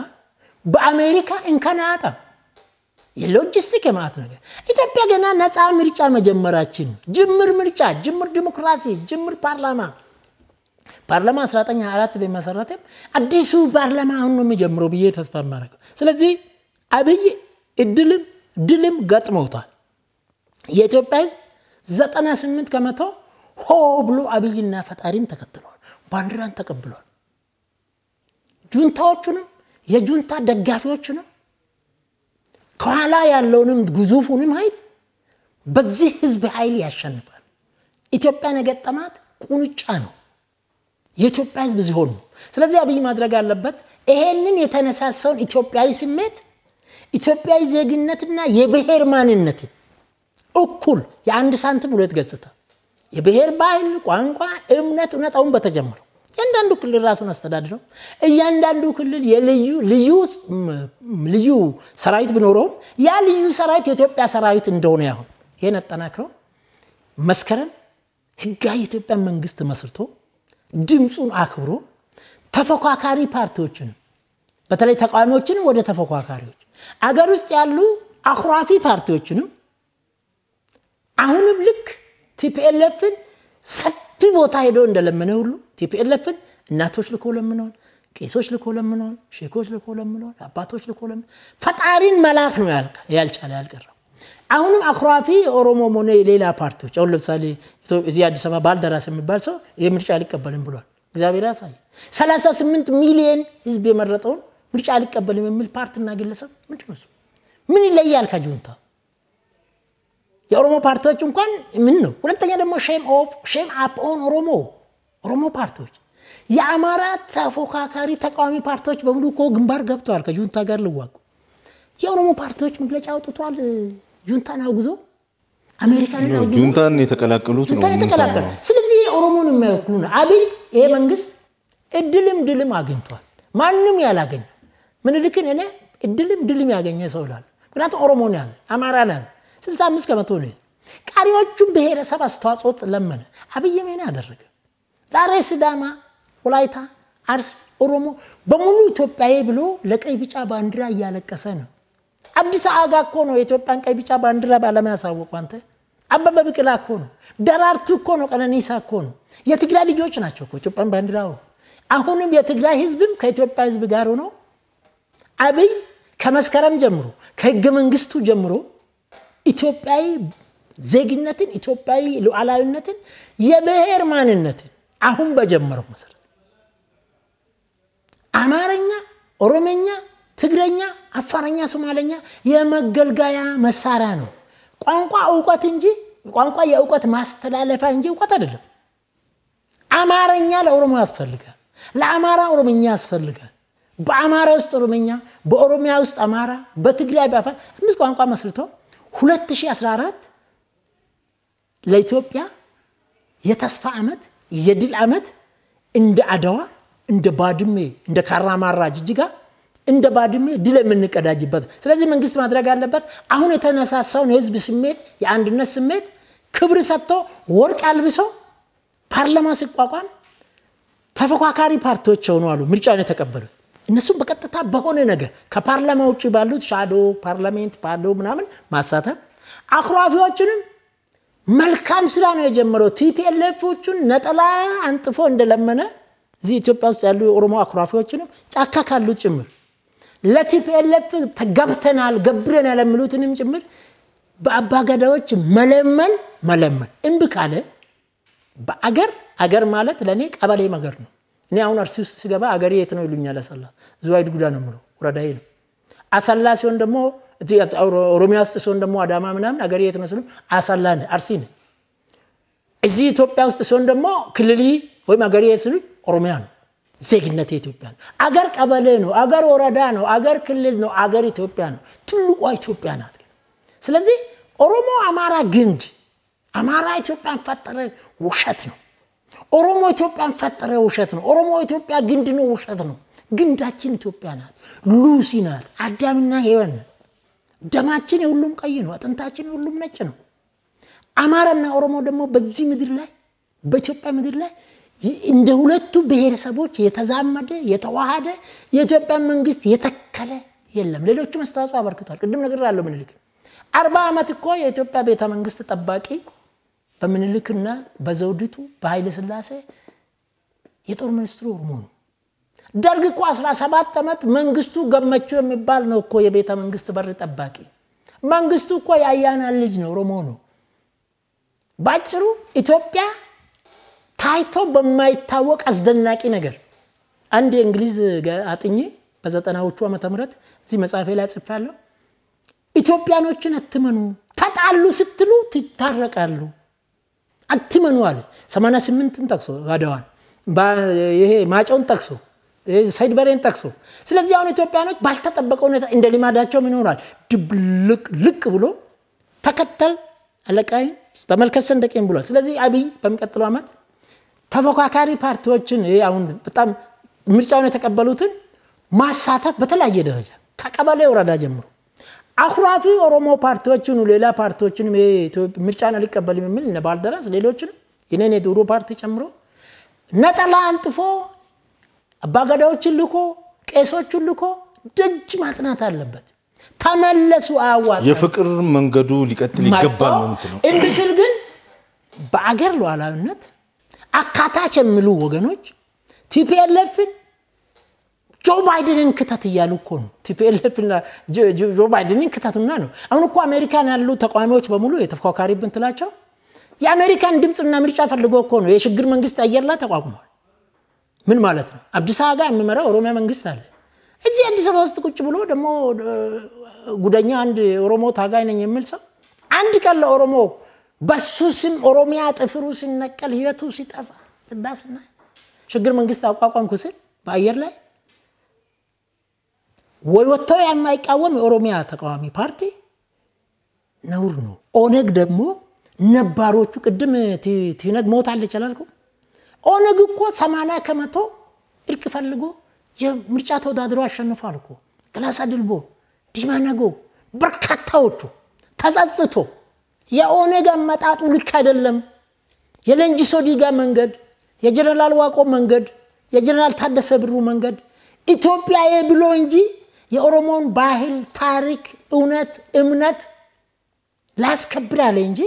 በአሜሪካ እንከን አያጣም። የሎጂስቲክ የማለት ነገር ኢትዮጵያ ገና ነፃ ምርጫ መጀመራችን ጅምር ምርጫ፣ ጅምር ዲሞክራሲ፣ ጅምር ፓርላማ ፓርላማ 1924 ቢመሰረትም አዲሱ ፓርላማ አሁን ነው የሚጀምረው ብዬ ተስፋ ማድረግ ስለዚህ አብይ እድልም ድልም ገጥመውታል። የኢትዮጵያ ህዝብ 98 ከመቶ ሆ ብሎ አብይና ፈጣሪን ተከትለዋል። ባንዲራን ተቀብሏል። ጁንታዎቹንም የጁንታ ደጋፊዎቹንም ከኋላ ያለውንም ግዙፉንም ኃይል በዚህ ህዝብ ኃይል ያሸንፋል። ኢትዮጵያን የገጠማት ቁንጫ ነው። የኢትዮጵያ ህዝብ ሲሆን ነው። ስለዚህ አብይ ማድረግ አለበት ይሄንን የተነሳሳውን ኢትዮጵያዊ ስሜት ኢትዮጵያዊ ዜግነትና የብሔር ማንነትን እኩል የአንድ ሳንቲም ሁለት ገጽታ የብሔር ባህል፣ ቋንቋ፣ እምነት እውነታውን አሁን በተጀመረው እያንዳንዱ ክልል ራሱን አስተዳድረው እያንዳንዱ ክልል የልዩ ልዩ ልዩ ሰራዊት ቢኖረውም ያ ልዩ ሰራዊት የኢትዮጵያ ሰራዊት እንደሆነ ያሁን ይህን አጠናክረው መስከረም ህጋዊ የኢትዮጵያ መንግስት መስርቶ ድምፁን አክብሮ ተፎካካሪ ፓርቲዎችንም በተለይ ተቃዋሚዎችንም ወደ ተፎካካሪዎች አገር ውስጥ ያሉ አኩራፊ ፓርቲዎችንም አሁንም ልክ ቲፒኤልኤፍን ሰፊ ቦታ ሄዶ እንደለመነ ሁሉ ቲፒኤልኤፍን እናቶች ልኮ ለምነዋል፣ ቄሶች ልኮ ለምነዋል፣ ሼኮች ልኮ ለምነዋል፣ አባቶች ልኮ ለምነዋል። ፈጣሪን መላክ ነው ያልቻለ ያልቀረው። አሁንም አኩራፊ የኦሮሞም ሆነ የሌላ ፓርቲዎች አሁን ለምሳሌ እዚህ አዲስ አበባ ባልደራስ የሚባል ሰው ይህ ምርጫ አልቀበልም ብሏል። እግዚአብሔር ያሳይ። 38 ሚሊየን ህዝብ የመረጠውን ምርጫ አልቀበልም የሚል ፓርቲና ግለሰብ ምንድን ነው? ምን ይለያል ከጁንታ? የኦሮሞ ፓርቲዎች እንኳን ምን ነው? ሁለተኛ ደግሞ ሼም ኦፍ ሼም አፕ ኦን ኦሮሞ ኦሮሞ ፓርቲዎች የአማራ ተፎካካሪ ተቃዋሚ ፓርቲዎች በሙሉ እኮ ግንባር ገብተዋል ከጁንታ ጋር ልዋጉ። የኦሮሞ ፓርቲዎች መግለጫ አውጥቷል ጁንታን አውግዞ አሜሪካንን ጁንታን የተቀላቀሉት ነው የተቀላቀሉ። ስለዚህ ኦሮሞን የሚያወክሉ ነው። አብይ ይሄ መንግስት እድልም ድልም አግኝቷል። ማንም ያላገኘ ምኒልክን እኔ እድልም ድልም ያገኘ ሰው ይላል። ምክንያቱም ኦሮሞን ያዘ፣ አማራን ያዘ፣ 65 ከመቶ ነው። ቀሪዎቹን ብሔረሰብ አስተዋጽኦ ለመነ። አብይ ምን አደረገ? ዛሬ ስዳማ፣ ወላይታ፣ አርስ፣ ኦሮሞ በሙሉ ኢትዮጵያዊ ብሎ ለቀይ ቢጫ ባንዲራ እያለቀሰ ነው። አዲስ አበባ እኮ ነው የኢትዮጵያን ቀይ ቢጫ ባንዲራ በዓለም ያሳወቁ አንተ አበበ ቢቂላ እኮ ነው። ደራርቱ እኮ ነው። ቀነኒሳ እኮ ነው። የትግራይ ልጆች ናቸው እኮ ኢትዮጵያን ባንዲራ። አሁንም የትግራይ ህዝብም ከኢትዮጵያ ህዝብ ጋር ሆነው አብይ ከመስከረም ጀምሮ ከህገ መንግስቱ ጀምሮ ኢትዮጵያዊ ዜግነትን ኢትዮጵያዊ ሉዓላዊነትን የብሔር ማንነትን አሁን በጀመረው መሰረት አማረኛ፣ ኦሮመኛ፣ ትግረኛ፣ አፋረኛ፣ ሶማለኛ የመገልገያ መሳሪያ ነው። ቋንቋ እውቀት እንጂ ቋንቋ የእውቀት ማስተላለፊያ እንጂ እውቀት አይደለም። አማረኛ ለኦሮሞ ያስፈልጋል። ለአማራ ኦሮምኛ ያስፈልጋል። በአማራ ውስጥ ኦሮምኛ፣ በኦሮሚያ ውስጥ አማራ፣ በትግራይ በአፋር አምስት ቋንቋ መስርቶ 2014 ለኢትዮጵያ የተስፋ ዓመት የድል ዓመት እንደ አድዋ እንደ ባድሜ እንደ ካራማራ ጅጅጋ እንደ ባድሜ ድል የምንቀዳጅበት ስለዚህ መንግስት ማድረግ አለበት አሁን የተነሳሳውን የህዝብ ስሜት የአንድነት ስሜት ክብር ሰጥቶ ወርቅ አልብሶ ፓርላማ ሲቋቋም ተፎካካሪ ፓርቲዎች ሆነው አሉ ምርጫውን የተቀበሉት እነሱም በቀጥታ በሆነ ነገር ከፓርላማ ውጭ ባሉት ሻዶ ፓርላሜንት ባለው ምናምን ማሳተፍ አክሯፊዎችንም መልካም ስራ ነው የጀመረው። ቲፒኤልኤፎቹን ነጠላ አንጥፎ እንደለመነ እዚህ ኢትዮጵያ ውስጥ ያሉ የኦሮሞ አክሯፊዎችንም ጫካ ካሉት ጭምር ለቲፒኤልኤፍ ተገብተናል ገብረናል ያለምሉትንም ጭምር በአባገዳዎች መለመን መለመን እምብ ካለ በአገር አገር ማለት ለእኔ ቀበሌ መገር ነው። እኔ አሁን አርሲ ውስጥ ስገባ አገሪ የት ነው ይሉኛል። አሰላ ዝዋይድ ጉዳ ነው ምለው ወረዳዬ ነው። አሰላ ሲሆን ደግሞ ኦሮሚያ ውስጥ ሲሆን ደግሞ አዳማ ምናምን አገሪ የት ነው ስሉ አሰላ ነ አርሲ ነ። እዚህ ኢትዮጵያ ውስጥ ሲሆን ደግሞ ክልል ወይም አገሪ የት ስሉ ኦሮሚያ ነው። ዜግነት የኢትዮጵያ ነው። አገር ቀበሌ ነው፣ አገር ወረዳ ነው፣ አገር ክልል ነው፣ አገር ኢትዮጵያ ነው። ትልቋ ኢትዮጵያ ናት። ስለዚህ ኦሮሞ አማራ ግንድ አማራ ኢትዮጵያን ፈጠረ ውሸት ነው። ኦሮሞ ኢትዮጵያን ፈጠረ ውሸት ነው። ኦሮሞ ኢትዮጵያ ግንድ ነው ውሸት ነው። ግንዳችን ኢትዮጵያ ናት፣ ሉሲ ናት፣ አዳምና ሔዋን ደማችን የሁሉም ቀይ ነው፣ አጥንታችን የሁሉም ነጭ ነው። አማራና ኦሮሞ ደግሞ በዚህ ምድር ላይ በኢትዮጵያ ምድር ላይ እንደ ሁለቱ ብሔረሰቦች የተዛመደ የተዋሃደ የኢትዮጵያ መንግስት የተከለ የለም። ሌሎቹም አስተዋጽኦ አበርክቷል። ቅድም አለው ምኒልክ አርባ ዓመት እኮ የኢትዮጵያ ቤተ መንግስት ጠባቂ በምንልክና በዘውዲቱ በኃይለ ስላሴ የጦር ሚኒስትሩ ኦሮሞ ነው። ደርግ እኮ 17 ዓመት መንግስቱ ገመቹ የሚባል ነው እኮ የቤተ መንግስት በር ጠባቂ። መንግስቱ እኮ ያያና ልጅ ነው፣ ሮሞ ነው። ባጭሩ ኢትዮጵያ ታይቶ በማይታወቅ አስደናቂ ነገር አንድ የእንግሊዝ አጥኚ በዘጠናዎቹ ዓመተ ምህረት እዚህ መጽሐፌ ላይ ያለው ኢትዮጵያኖችን አትመኑ፣ ተጣሉ ስትሉ ትታረቃሉ። አትመኑ አለ። 88ን ጠቅሶ አድዋን፣ ይሄ ማጨውን ጠቅሶ ሰይድ በሬን ጠቅሶ። ስለዚህ አሁን ኢትዮጵያኖች ባልተጠበቀ ሁኔታ እንደ ልማዳቸው ምን ይሆናል? ድብልቅ ልቅ ብሎ ተከተል አለቃይን ተመልከት ሰንደቄን ብሏል። ስለዚህ አብይ በሚቀጥለው ዓመት ተፎካካሪ ፓርቲዎችን አሁን በጣም ምርጫውን የተቀበሉትን ማሳተፍ በተለያየ ደረጃ ከቀበሌ ወረዳ ጀምሮ አኩራፊ ኦሮሞ ፓርቲዎችን ሌላ ፓርቲዎችን ምርጫን አልቀበልም የሚል እነ ባልደራስ ሌሎችንም የኔን የድሮ ፓርቲ ጨምሮ ነጠላ አንጥፎ አባገዳዎችን ልኮ ቄሶችን ልኮ ደጅ ማጥናት አለበት። ተመለሱ፣ አዋ የፍቅር መንገዱ ሊቀጥል ይገባል ነው የምትለው። እንዲህ ስል ግን በአገር ሉዓላዊነት አካታች የሚሉ ወገኖች ቲፒኤልኤፍን ጆ ባይደንን ክተት እያሉ እኮ ነው። ቲፒኤልኤፍና ጆ ባይደንን ክተቱና ነው። አሁን እኮ አሜሪካን ያሉ ተቃዋሚዎች በሙሉ የተፎካካሪ ብንትላቸው የአሜሪካን ድምፅና ምርጫ ፈልጎ እኮ ነው የሽግግር መንግስት አየር ላይ ተቋቁሟል። ምን ማለት ነው? አብዲስ አጋ የሚመራው ኦሮሚያ መንግስት አለ። እዚህ አዲስ አበባ ውስጥ ቁጭ ብሎ ደግሞ ጉደኛ አንድ ኦሮሞ ታጋይ ነኝ የሚል ሰው አንድ ቀን ለኦሮሞ በሱ ስም ኦሮሚያ ጥፍሩ ሲነቀል ህይወቱ ሲጠፋ ቅዳስና ሽግግር መንግስት አቋቋምኩ ስል በአየር ላይ ወይ የማይቃወም የኦሮሚያ ተቃዋሚ ፓርቲ ነውር ነው። ኦነግ ደግሞ ነባሮቹ ቅድም ትነግ ሞታለች አላልኩም? ኦነግ እኮ ሰማንያ ከመቶ እርቅ ፈልጎ የምርጫ ተወዳድሮ አሸንፏል እኮ ገላሳ ድልቦ፣ ዲማነጎ በርካታዎቹ ተጸጽቶ የኦነግ አመጣጡ ልክ አይደለም፣ የለንጂሶ ዲጋ መንገድ፣ የጀነራል ዋቆ መንገድ፣ የጀነራል ታደሰ ብሩ መንገድ ኢትዮጵያ ብሎ እንጂ የኦሮሞን ባህል፣ ታሪክ፣ እውነት፣ እምነት ላስከብር አለ እንጂ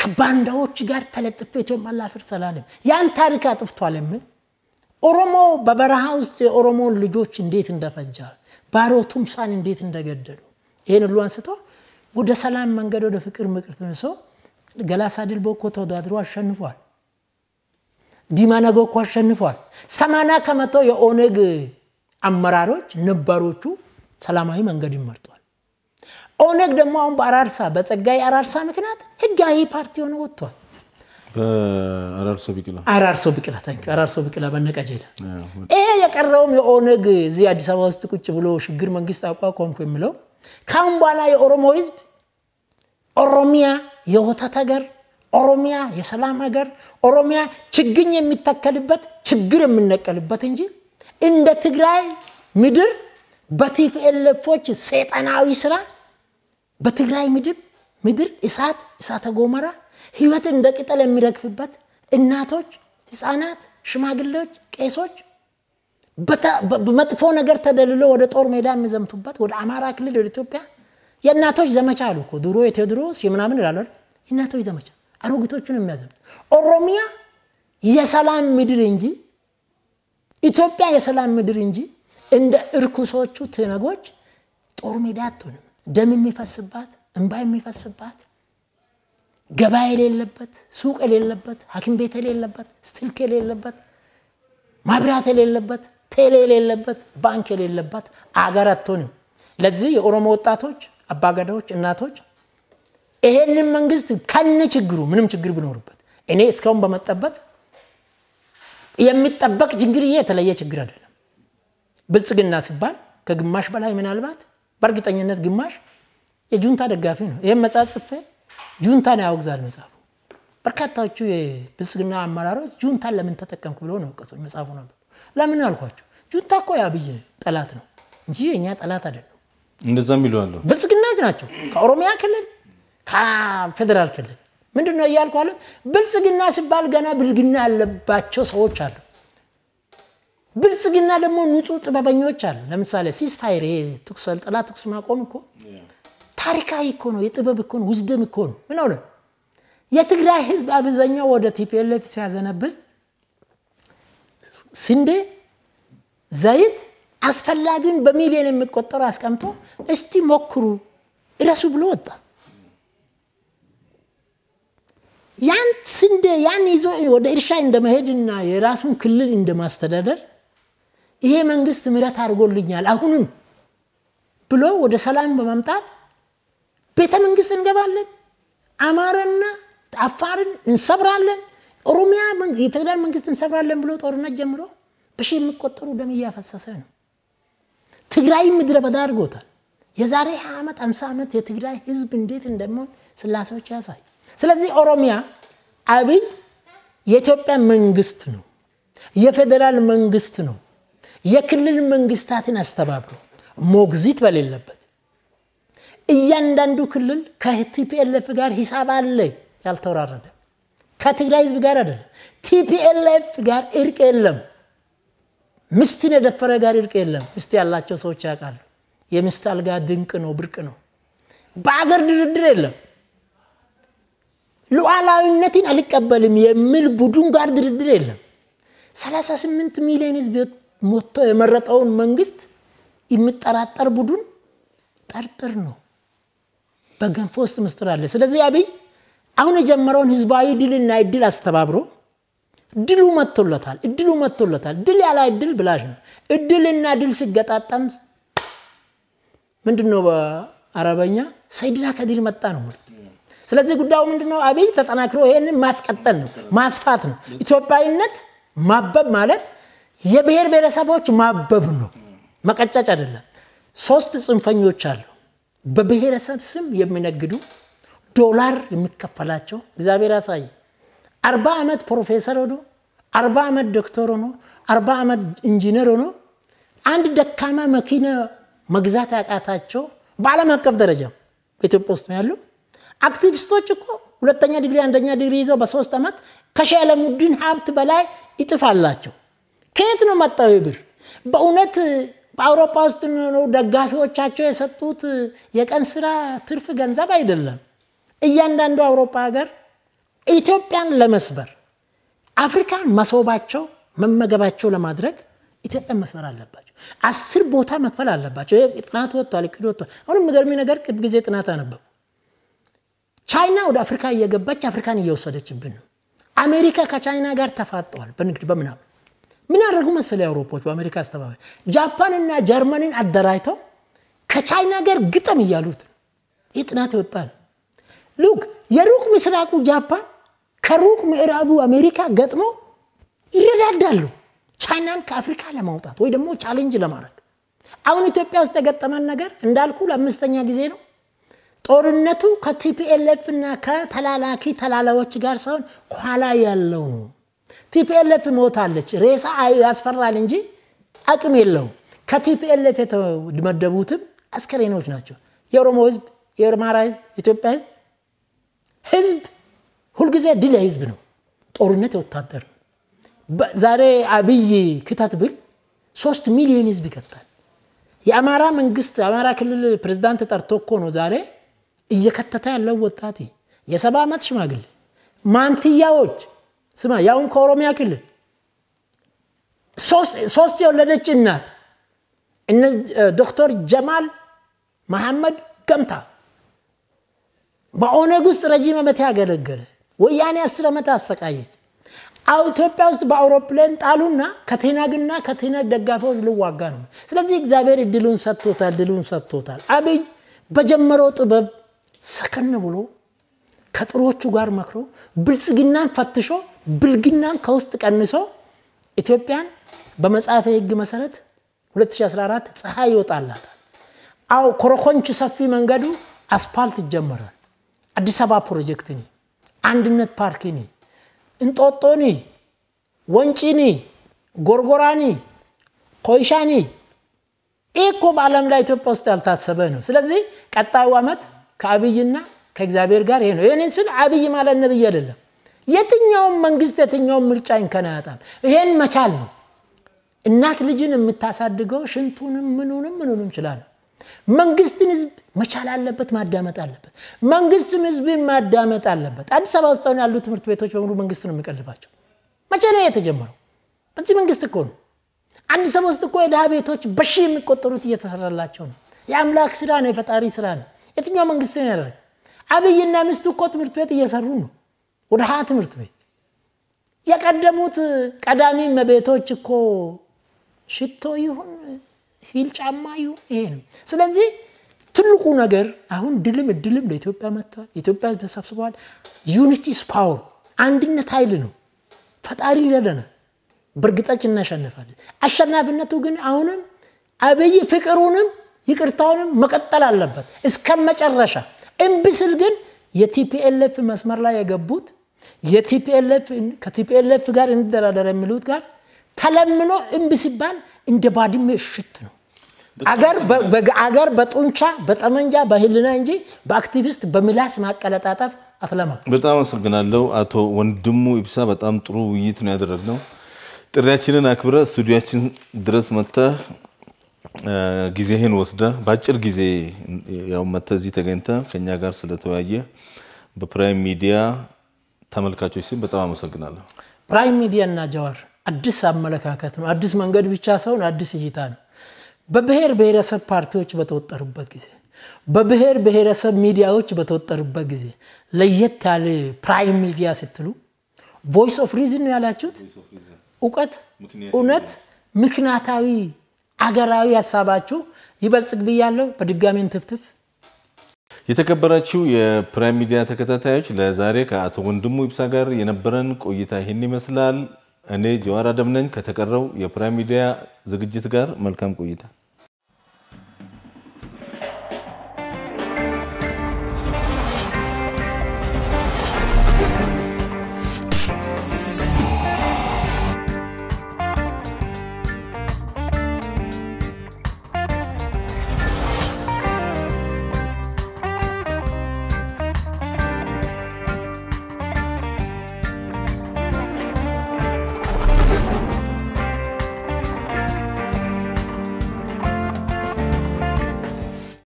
ከባንዳዎች ጋር ተለጥፌ ኢትዮጵያን ላፍር ስላለም ያን ታሪክ አጥፍቷል ምን ኦሮሞ በበረሃ ውስጥ የኦሮሞን ልጆች እንዴት እንደፈጃ ባሮ ቱምሳን እንዴት እንደገደሉ ይህን ሁሉ አንስቶ ወደ ሰላም መንገድ ወደ ፍቅር ምቅር ተመልሶ ገላሳ ድል በኮ ተወዳድሮ አሸንፏል። ዲማ ነገኮ አሸንፏል። ሰማና ከመቶ የኦነግ አመራሮች ነባሮቹ ሰላማዊ መንገድ ይመርጧል። ኦነግ ደግሞ አሁን በአራርሳ በጸጋይ አራርሳ ምክንያት ህጋዊ ፓርቲ ሆነ ወጥቷል። አራርሶ ቢቅላ አራርሶ ቢቅላ በነቀ ይሄ የቀረውም የኦነግ እዚህ አዲስ አበባ ውስጥ ቁጭ ብሎ ሽግግር መንግስት አቋቋምኩ የሚለው ካሁን በኋላ የኦሮሞ ህዝብ ኦሮሚያ የወተት ሀገር፣ ኦሮሚያ የሰላም ሀገር፣ ኦሮሚያ ችግኝ የሚተከልበት ችግር የምነቀልበት እንጂ እንደ ትግራይ ምድር በቲፒኤልኤፎች ሰይጣናዊ ስራ በትግራይ ምድር ምድር እሳት እሳተ ጎመራ ህይወት እንደ ቅጠል የሚረግፍበት እናቶች፣ ህፃናት፣ ሽማግሌዎች፣ ቄሶች በመጥፎ ነገር ተደልሎ ወደ ጦር ሜዳ የሚዘምቱበት ወደ አማራ ክልል ወደ ኢትዮጵያ የእናቶች ዘመቻ አሉ ድሮ የቴዎድሮስ የምናምን ይላሉ እናቶች ዘመቻ አሮጊቶቹን የሚያዘምት ኦሮሚያ የሰላም ምድር እንጂ ኢትዮጵያ የሰላም ምድር እንጂ እንደ እርኩሶቹ ትነጎች ጦር ሜዳ አትሆንም። ደም የሚፈስባት፣ እንባ የሚፈስባት፣ ገባ የሌለበት፣ ሱቅ የሌለበት፣ ሐኪም ቤት የሌለበት፣ ስልክ የሌለበት፣ ማብራት የሌለበት፣ ቴሌ የሌለበት፣ ባንክ የሌለበት አገር አትሆንም። ለዚህ የኦሮሞ ወጣቶች፣ አባገዳዎች፣ እናቶች ይሄንን መንግስት ከነ ችግሩ ምንም ችግር ቢኖርበት እኔ እስካሁን በመጠበት የሚጠበቅ ችግርዬ የተለየ ችግር አይደለም። ብልጽግና ሲባል ከግማሽ በላይ ምናልባት በእርግጠኝነት ግማሽ የጁንታ ደጋፊ ነው። ይህም መጽሐፍ ጽፌ ጁንታን ያወግዛል መጽሐፉ። በርካታዎቹ የብልጽግና አመራሮች ጁንታን ለምን ተጠቀምኩ ብሎ ነው ወቀሱኝ። መጽሐፉ ነው ለምን አልኳቸው። ጁንታ እኮ የአብይ ጠላት ነው እንጂ የእኛ ጠላት አይደለም። እንደዛም ይለዋለሁ። ብልጽግናዎች ናቸው ከኦሮሚያ ክልል ከፌዴራል ክልል ምንድን ነው እያልኩ አለት ብልጽግና ሲባል ገና ብልግና ያለባቸው ሰዎች አሉ። ብልጽግና ደግሞ ንጹህ ጥበበኞች አሉ። ለምሳሌ ሲስፋይር ትኩሰል ጥላ ትኩስ ማቆም እኮ ታሪካዊ እኮ ነው፣ የጥበብ እኮ ነው፣ ውዝደም እኮ ነው። ምን ሆነ? የትግራይ ህዝብ አብዛኛው ወደ ቲፒኤልኤፍ ሲያዘነብል ስንዴ፣ ዘይት አስፈላጊውን በሚሊዮን የሚቆጠሩ አስቀምጦ እስቲ ሞክሩ እረሱ ብሎ ወጣ። ያን ስንዴ ያን ይዞ ወደ እርሻ እንደመሄድና የራሱን ክልል እንደማስተዳደር ይሄ መንግስት ምረት አድርጎልኛል አሁንም ብሎ ወደ ሰላም በማምጣት ቤተ መንግስት እንገባለን፣ አማረና አፋርን እንሰብራለን፣ ኦሮሚያ የፌዴራል መንግስት እንሰብራለን ብሎ ጦርነት ጀምሮ በሺ የሚቆጠሩ ደም እያፈሰሰ ነው። ትግራይ ምድረ በዳ አድርጎታል። የዛሬ 20 ዓመት 50 ዓመት የትግራይ ህዝብ እንዴት እንደሚሆን ስላሴዎች ያሳይ ስለዚህ ኦሮሚያ አብይ የኢትዮጵያ መንግስት ነው፣ የፌዴራል መንግስት ነው፣ የክልል መንግስታትን አስተባብሮ ሞግዚት በሌለበት እያንዳንዱ ክልል ከቲፒኤልፍ ጋር ሂሳብ አለ ያልተወራረደ ከትግራይ ህዝብ ጋር አይደለም፣ ቲፒኤልኤፍ ጋር እርቅ የለም። ምስትን የደፈረ ጋር እርቅ የለም። ምስት ያላቸው ሰዎች ያውቃሉ። የምስት አልጋ ድንቅ ነው፣ ብርቅ ነው። በአገር ድርድር የለም። ሉዓላዊነትን አልቀበልም የሚል ቡድን ጋር ድርድር የለም። 38 ሚሊዮን ህዝብ ሞቶ የመረጠውን መንግስት የሚጠራጠር ቡድን ጠርጥር ነው። በገንፎ ውስጥ ምስጢር አለ። ስለዚህ አብይ አሁን የጀመረውን ህዝባዊ ድልና እድል አስተባብሮ ድሉ መጥቶለታል፣ እድሉ መጥቶለታል። ድል ያለ እድል ብላሽ ነው። እድልና ድል ሲገጣጠም ምንድን ነው በአረበኛ ሰይድና ከድል መጣ ነው ስለዚህ ጉዳዩ ምንድነው? አብይ ተጠናክሮ ይህንን ማስቀጠል ነው፣ ማስፋት ነው። ኢትዮጵያዊነት ማበብ ማለት የብሔር ብሔረሰቦች ማበብ ነው፣ መቀጨጭ አይደለም። ሶስት ጽንፈኞች አሉ፣ በብሔረሰብ ስም የሚነግዱ ዶላር የሚከፈላቸው እግዚአብሔር ያሳይ። አርባ ዓመት ፕሮፌሰር ሆኖ አርባ ዓመት ዶክተር ሆኖ አርባ ዓመት ኢንጂነር ሆኖ አንድ ደካማ መኪና መግዛት ያቃታቸው በዓለም አቀፍ ደረጃ በኢትዮጵያ ውስጥ ያሉ አክቲቪስቶች እኮ ሁለተኛ ዲግሪ አንደኛ ዲግሪ ይዘው በሶስት ዓመት ከሸለሙድን ሀብት በላይ ይጥፋላቸው። ከየት ነው መጣው ብር? በእውነት በአውሮፓ ውስጥ የሚሆኑ ደጋፊዎቻቸው የሰጡት የቀን ስራ ትርፍ ገንዘብ አይደለም። እያንዳንዱ አውሮፓ ሀገር ኢትዮጵያን ለመስበር አፍሪካን መሶባቸው መመገባቸው ለማድረግ ኢትዮጵያን መስበር አለባቸው። አስር ቦታ መክፈል አለባቸው። ጥናት ወጥቷል፣ እቅድ ወጥቷል። አሁንም የሚገርሚ ነገር ቅርብ ጊዜ ጥናት አነበቡ። ቻይና ወደ አፍሪካ እየገባች አፍሪካን እየወሰደችብን ነው። አሜሪካ ከቻይና ጋር ተፋጠዋል በንግድ በምናም ምን ያደረጉ መሰለ አውሮፓዎች በአሜሪካ አስተባባሪ ጃፓንና ጀርመንን አደራጅተው ከቻይና ጋር ግጠም እያሉት ነው። ይህ ጥናት የወጣ ነው። ሉክ የሩቅ ምስራቁ ጃፓን ከሩቅ ምዕራቡ አሜሪካ ገጥሞ ይረዳዳሉ ቻይናን ከአፍሪካ ለማውጣት ወይ ደግሞ ቻሌንጅ ለማድረግ። አሁን ኢትዮጵያ ውስጥ የገጠመን ነገር እንዳልኩ ለአምስተኛ ጊዜ ነው። ጦርነቱ ከቲፒኤልኤፍ እና ከተላላኪ ተላላዎች ጋር ሳይሆን ኋላ ያለው ነው። ቲፒኤልኤፍ ሞታለች፣ ሬሳ ያስፈራል እንጂ አቅም የለውም። ከቲፒኤልኤፍ የተመደቡትም አስከሬኖች ናቸው። የኦሮሞ ህዝብ፣ የአማራ ህዝብ፣ ኢትዮጵያ ህዝብ ህዝብ ሁልጊዜ ድል ህዝብ ነው። ጦርነት የወታደር ዛሬ አብይ ክተት ብል ሶስት ሚሊዮን ህዝብ ይከታል። የአማራ መንግስት የአማራ ክልል ፕሬዝዳንት ጠርቶ እኮ ነው ዛሬ እየከተተ ያለው ወጣት የሰባ ዓመት ሽማግሌ ማንትያዎች ስማ፣ ያውን ከኦሮሚያ ክልል ሶስት የወለደች እናት ዶክተር ጀማል መሐመድ ገምታ በኦነግ ውስጥ ረዥም ዓመት ያገለገለ ወያኔ አስር ዓመት አሰቃየች። ኢትዮጵያ ውስጥ በአውሮፕላን ጣሉና ከትህነግና ከትህነግ ደጋፊዎች ልዋጋ ነው። ስለዚህ እግዚአብሔር እድሉን ሰጥቶታል፣ ድሉን ሰጥቶታል። አብይ በጀመረው ጥበብ ሰከን ብሎ ከጥሮቹ ጋር መክሮ ብልጽግናን ፈትሾ ብልግናን ከውስጥ ቀንሶ ኢትዮጵያን በመጽሐፈ ሕግ መሰረት 2014 ፀሐይ ይወጣላታል። አው ኮረኮንች ሰፊ መንገዱ አስፓልት ይጀመራል። አዲስ አበባ ፕሮጀክትኒ፣ አንድነት ፓርክኒ፣ እንጦጦኒ፣ ወንጪኒ፣ ጎርጎራኒ፣ ኮይሻኒ ይህ እኮ በዓለም ላይ ኢትዮጵያ ውስጥ ያልታሰበ ነው። ስለዚህ ቀጣዩ ዓመት ከአብይና ከእግዚአብሔር ጋር ይሄ ነው። ይህንን ስል አብይ ማለት ነብይ አይደለም። የትኛውም መንግስት የትኛውም ምርጫ እንከን አያጣም። ይሄን መቻል ነው። እናት ልጅን የምታሳድገው ሽንቱንም ምኑንም ምኑንም ችላ መንግስትን ህዝብ መቻል አለበት፣ ማዳመጥ አለበት። መንግስትን ህዝብን ማዳመጥ አለበት። አዲስ አበባ ውስጥ ያሉ ትምህርት ቤቶች በሙሉ መንግስት ነው የሚቀልባቸው። መቼ ነው የተጀመረው? በዚህ መንግስት እኮ ነው። አዲስ አበባ ውስጥ እኮ የድሃ ቤቶች በሺ የሚቆጠሩት እየተሰራላቸው ነው። የአምላክ ስራ ነው፣ የፈጣሪ ስራ ነው። የትኛው መንግስት ነው ያደረገ? አብይና ሚስቱ እኮ ትምህርት ቤት እየሰሩ ነው። ወደ ሀ ትምህርት ቤት የቀደሙት ቀዳሚ መቤቶች እኮ ሽቶ ይሁን ሂል ጫማ ይሁን ይሄ ነው። ስለዚህ ትልቁ ነገር አሁን ድልም እድልም ለኢትዮጵያ መጥተዋል። ኢትዮጵያ ተሰብስበዋል። ዩኒቲ ኢዝ ፓወር፣ አንድነት ኃይል ነው። ፈጣሪ ይረዳናል። በእርግጠች እናሸንፋለን። አሸናፊነቱ ግን አሁንም አብይ ፍቅሩንም ይቅርታውንም መቀጠል አለበት እስከ መጨረሻ። እምብስል ግን የቲፒኤልኤፍ መስመር ላይ የገቡት ከቲፒኤልፍ ጋር እንደራደር የሚሉት ጋር ተለምኖ እምብ ሲባል እንደ ባድሜ እሽት ነው። አገር በጡንቻ በጠመንጃ በህልና እንጂ በአክቲቪስት በሚላስ ማቀለጣጠፍ አትለማ። በጣም አመሰግናለሁ አቶ ወንድሙ ኢብሳ። በጣም ጥሩ ውይይት ነው ያደረግነው። ጥሪያችንን አክብረ ስቱዲያችን ድረስ መጥተህ ጊዜህን ወስደ በአጭር ጊዜ ያው መተዚህ ተገኝተ ከኛ ጋር ስለተወያየ በፕራይም ሚዲያ ተመልካቾች ስም በጣም አመሰግናለሁ። ፕራይም ሚዲያ እና ጃዋር አዲስ አመለካከት ነው። አዲስ መንገድ ብቻ ሳይሆን አዲስ እይታ ነው። በብሔር ብሔረሰብ ፓርቲዎች በተወጠሩበት ጊዜ፣ በብሔር ብሔረሰብ ሚዲያዎች በተወጠሩበት ጊዜ ለየት ያለ ፕራይም ሚዲያ ስትሉ ቮይስ ኦፍ ሪዝን ነው ያላችሁት። እውቀት፣ እውነት፣ ምክንያታዊ አገራዊ ሀሳባችሁ ይበልጽግ ብያለሁ። በድጋሜን ትፍትፍ የተከበራችሁ የፕራይም ሚዲያ ተከታታዮች ለዛሬ ከአቶ ወንድሙ ይብሳ ጋር የነበረን ቆይታ ይህን ይመስላል። እኔ ጀዋር አደምነኝ ከተቀረው የፕራይም ሚዲያ ዝግጅት ጋር መልካም ቆይታ